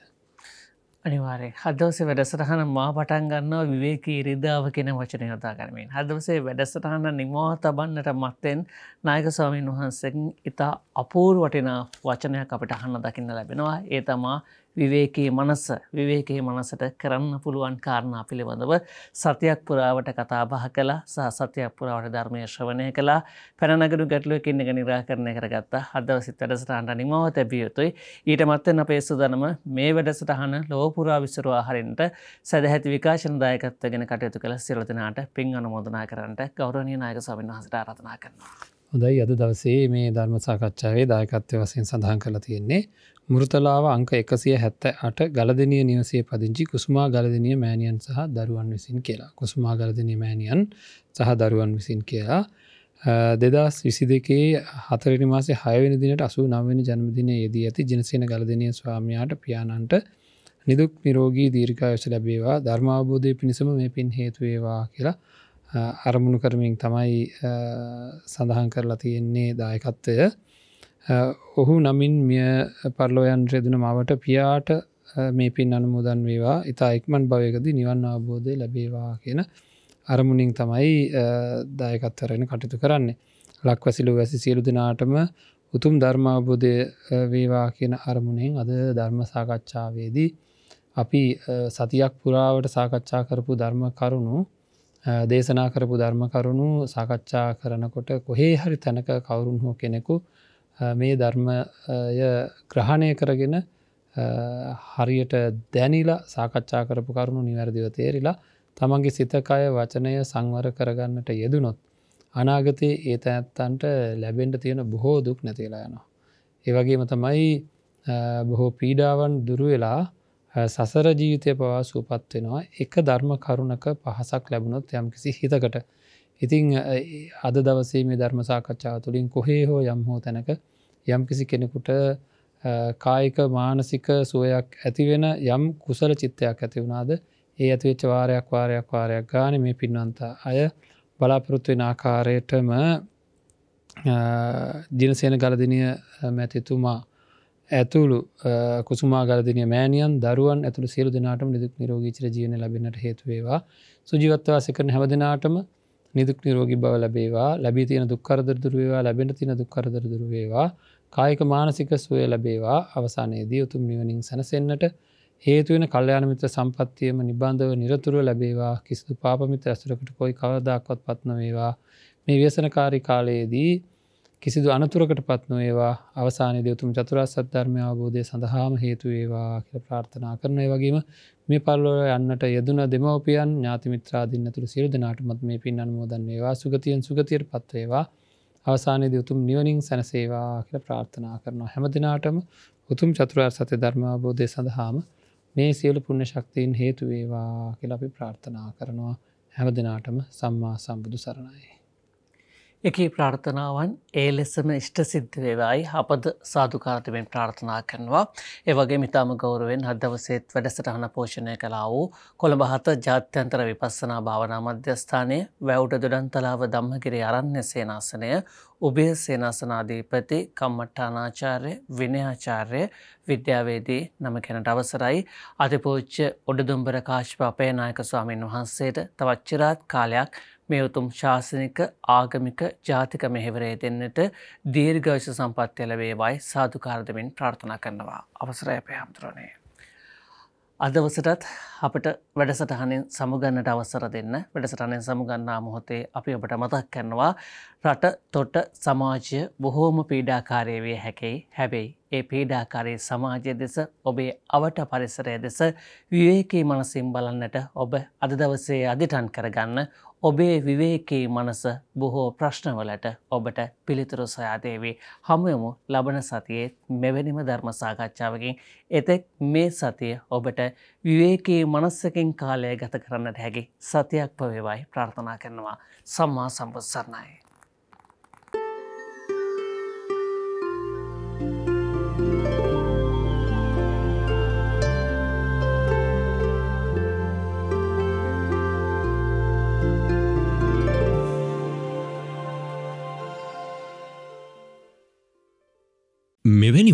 අනිවාරය හදවසේ වැඩසටහන මා පටන් ගන්නවා විවේක ඉරිදාව කෙන වචනය යොදා කරමින් හදවසේ වැඩසටහන නිමවා තබන්නට මත්තෙන් නායක ස්වාමීන් වහන්සකින් ඉතා අපූර් වටිනා වචනයක් අපට අහන්න දකින්න ලැබෙනවා ඒ තමා විවේකයේ මනස විවේකයේ මනසට කරන්න පුළුවන් කාරණා පිළිබඳව සතියක් පුරාවට කතාබහ කලා සහ සතියක් පුරාවට ධර්මය ශ්‍රවණය කලා පැනගඩු ගැටලුව ඉන්නග නිරාකරණය කරගත්තා අදවසිත් වැඩසටහන්ට නිමව තැබිය යුතුයි ඊට මත්තෙන් අපේ සුදනම මේ වැඩසටහන ලෝපුරා විසරවා හරින්ට සැදැහැති විකාශන දායකත්වගෙන කටයුතු කළ සිරතනාට පින් අනුමෝදනා කරන්නට ගෞරණී නායක සවින් වහසට ආරධනා කරනවා. හොඳයි අද දවසේ මේ ධර්මසාකච්ඡාවේ දායකත්ව වසයෙන් සඳහන් කළ තියෙන්නේ මුෘතලාව අංක එකසිය හැත්ත අට ගලදනය නිවසේ පදිංචි කුස්මා ගලදනය මෑණියන් සහ දරුවන් විසින් කියලා කුස්මා ගලදනය මෑණියන් සහ දරුවන් විසින් කියලා දෙදස් විසි දෙකේ හතරනි මාසේ හයවෙන දිනට අසු නවෙන ජන්මදින යෙදී ඇති ජනසේන ගලදනය ස්වාමයාට පියාණන්ට නිදුක් නිරෝගී දීර්කායශ ලැබේවා ධර්මාබෝධය පිණිසම මේ පින් හේතුවේවා කියලා අරමුණු කරමින් තමයි සඳහන් කරලා තියෙන්නේ දායකත්වය ඔහු නමින් මිය පරලෝයන් රෙදන මවට පියාට මේ පින් අනමුදන් වේවා ඉතා එක්මන් භවයකද නිවන් අවබෝධය ලැබේවා කියෙන අරමුණින් තමයි දායකත්තරෙන කටයුතු කරන්නේ ලක්වැසිලු වැසි සියලු දෙනාටම උතුම් ධර්මාබෝධය වේවා කියන අරමුණෙන් අද ධර්ම සාකච්ඡාවේදී අපි සතියක් පුරාවට සාකච්ඡා කරපු ධර්ම කරුණු දේශනා කරපු ධර්ම කරුණු සාකච්ඡා කරනකොට කොහේ හරි තැනක කවුරුන් හෝ කෙනෙකු මේ ධර්මය ග්‍රහණය කරගෙන හරියට දැනිලා සාකච්ඡා කරපු කරුණු නිවැරදිව තේරිලා තමන්ගේ සිතකය වචනය සංවර කරගන්නට යෙදුනොත්. අනාගතයේ ඒ තැනැත්තන්ට ලැබෙන්ට තියෙන බොහෝ දුක් නැතිලා යනවා. ඒවගේම තමයි බොහෝ පීඩාවන් දුරුවෙලා සසර ජීවිතය පවා සූපත් වෙනවා එක ධර්ම කරුණක පහසක් ලැබුණොත් යම්කිසි හිතකට. ඉතිං අද දවසේ මේ ධර්ම සාකච්ඡාව තුළින් කොහේ හෝ යම් හෝ තැනක යම්කිසි කෙනෙකුට කායික මානසික සුවයක් ඇතිවෙන යම් කුසල චිත්තයක් ඇති වුණාද ඒ ඇතිවෙච්ච වාරයක් වාරයක් වාරයක් ගාන මේ පින්වන්ත අය බලාපොරොත්තුවෙන ආකාරයටම දිනසේන ගලදිනය මැතිතුමා ඇතුළු කුසුමාගලදින මෑනියන් දරුවන් ඇතුළ සියලු දෙනාටම නිදුක් නිරෝගීචර ජීවන ලබිනට හේතුවේවා සුජීවත්වාස කරන හැම දෙනාටම නිදුක් නිරෝගි බව ලබේවා ලැබී තියෙන දුක්කරදරදුරුවේවා ලැබෙන තින දුක්කරදරදුරුවේවා කායික මානසික සුවය ලබේවා අවසානයේදී උතුම් නිවනින් සැනසෙන්න්නට හේතුවෙන කල්්‍යයානමිත්‍ර සම්පත්තියම නිබන්ධව නිරතුරුව ලැබේවා කිසිදු පාපමිත්‍ර ඇසුරකට කොයි කවදක්වත් පත්නවේවා මේ ව්‍යසනකාරි කාලයේදී කිසිදු අනතුරකට පත් නොඒවා අවසාන දෙවතුම චතුරා සද්ධර්මය අවබෝධය සඳහාම හේතු ඒවා කියල ප්‍රාර්ථනා කරනය වගේම මේ පල්ලොව යන්නට යදන දෙමවපියන් ඥාතිමිත්‍රාදින්නතුර සිරු දෙනාටමත් මේ පින් අන්මෝදන් ඒවා සුගතියෙන් සුගතියට පත්වේවා අවසානය දෙවතුම් නිවනින් සැනසේවා කියල ප්‍රාර්ථනා කරනවා හැම දෙනාටම උතුම් චතුරාර් සතය ධර්මාබෝධය සඳහාම මේ සියලු පුුණ්‍ය ශක්තියෙන් හේතුවේවා කියලපි ප්‍රාර්ථනා කරනවා හැම දෙනාටම සම්මා සම්බුදු සරණයි එකී ප්‍රාර්ථනාවන් ඒ ලෙසම ඉෂ්ට සිද්ධ වේවායි හපද සාධකාර්ථමෙන් ප්‍රාර්ථනා කරනවා. ඒවගේ මිතාම ගෞරුවෙන් හදවසේත් වැඩසටහන පෝෂණය කලා වූ කොළඹහත ජාත්‍යන්තර විපස්සනා භාවනා මධ්‍යස්ථානය වැව්ට දුඩන්තලාව දම්මකිරි අරන්න සේනාසනය උබේ සේනාසනාධීපති කම්මට්ටානාචාර්ය විනයාචාර්ය විද්‍යාවේදී නම කෙනට අවසරයි අධිපෝච්ච ඔඩදුම්බර කාශ්ප අපේනායක ස්වාමීන් වහන්සේට තවච්චරාත් කාලයක් මේ උතුම් ශාසනික ආගමික ජාතික මෙහෙවරේ දෙන්නට දීර්ඝවශ සම්පත්්‍ය ලැබේවයි සාධකාරදමින් ප්‍රාර්ථනා කරනවා අවසරය පැහම්තුරණය. අදවසටත් අපට වැඩසටහනින් සමුගන්නට අවසර දෙන්න වැඩසටනෙන් සමුගන්නා මොහොතේ අපි ඔබට මතක් කරනවා රට තොට සමාජය බොහෝම පීඩාකාරය වේ හැකෙයි හැබැයි ඒ පීඩාකාරයේ සමාජය දෙස ඔබේ අවට පරිසරය දෙස විවේකී මනසිම් බලන්නට ඔබ අදදවසේ අධිටන් කරගන්න ඔබේ විවේකී මනස බොහෝ ප්‍රශ්නවලට ඔබට පිළිතුරු සොයාදේවී හමුයමු ලබන සතියේ මෙවැනිම ධර්මසාකච්ඡාවකින් එතෙක් මේ සතිය ඔබට විවේකී මනස්සකින් කාලය ගත කරන්නට හැකි සතියක් පවේවායි ප්‍රාර්ථනා කරනවා සම්මා සම්පසරණයි.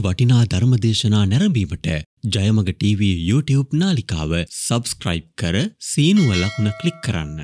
වටිනා ධර්මදේශනා නැරඹීමට ජයමග TV YouTube නාලිකාව සබස්ක්‍රයිබ් කර සීනුව ලකුණ ක්ලික් කරන්න.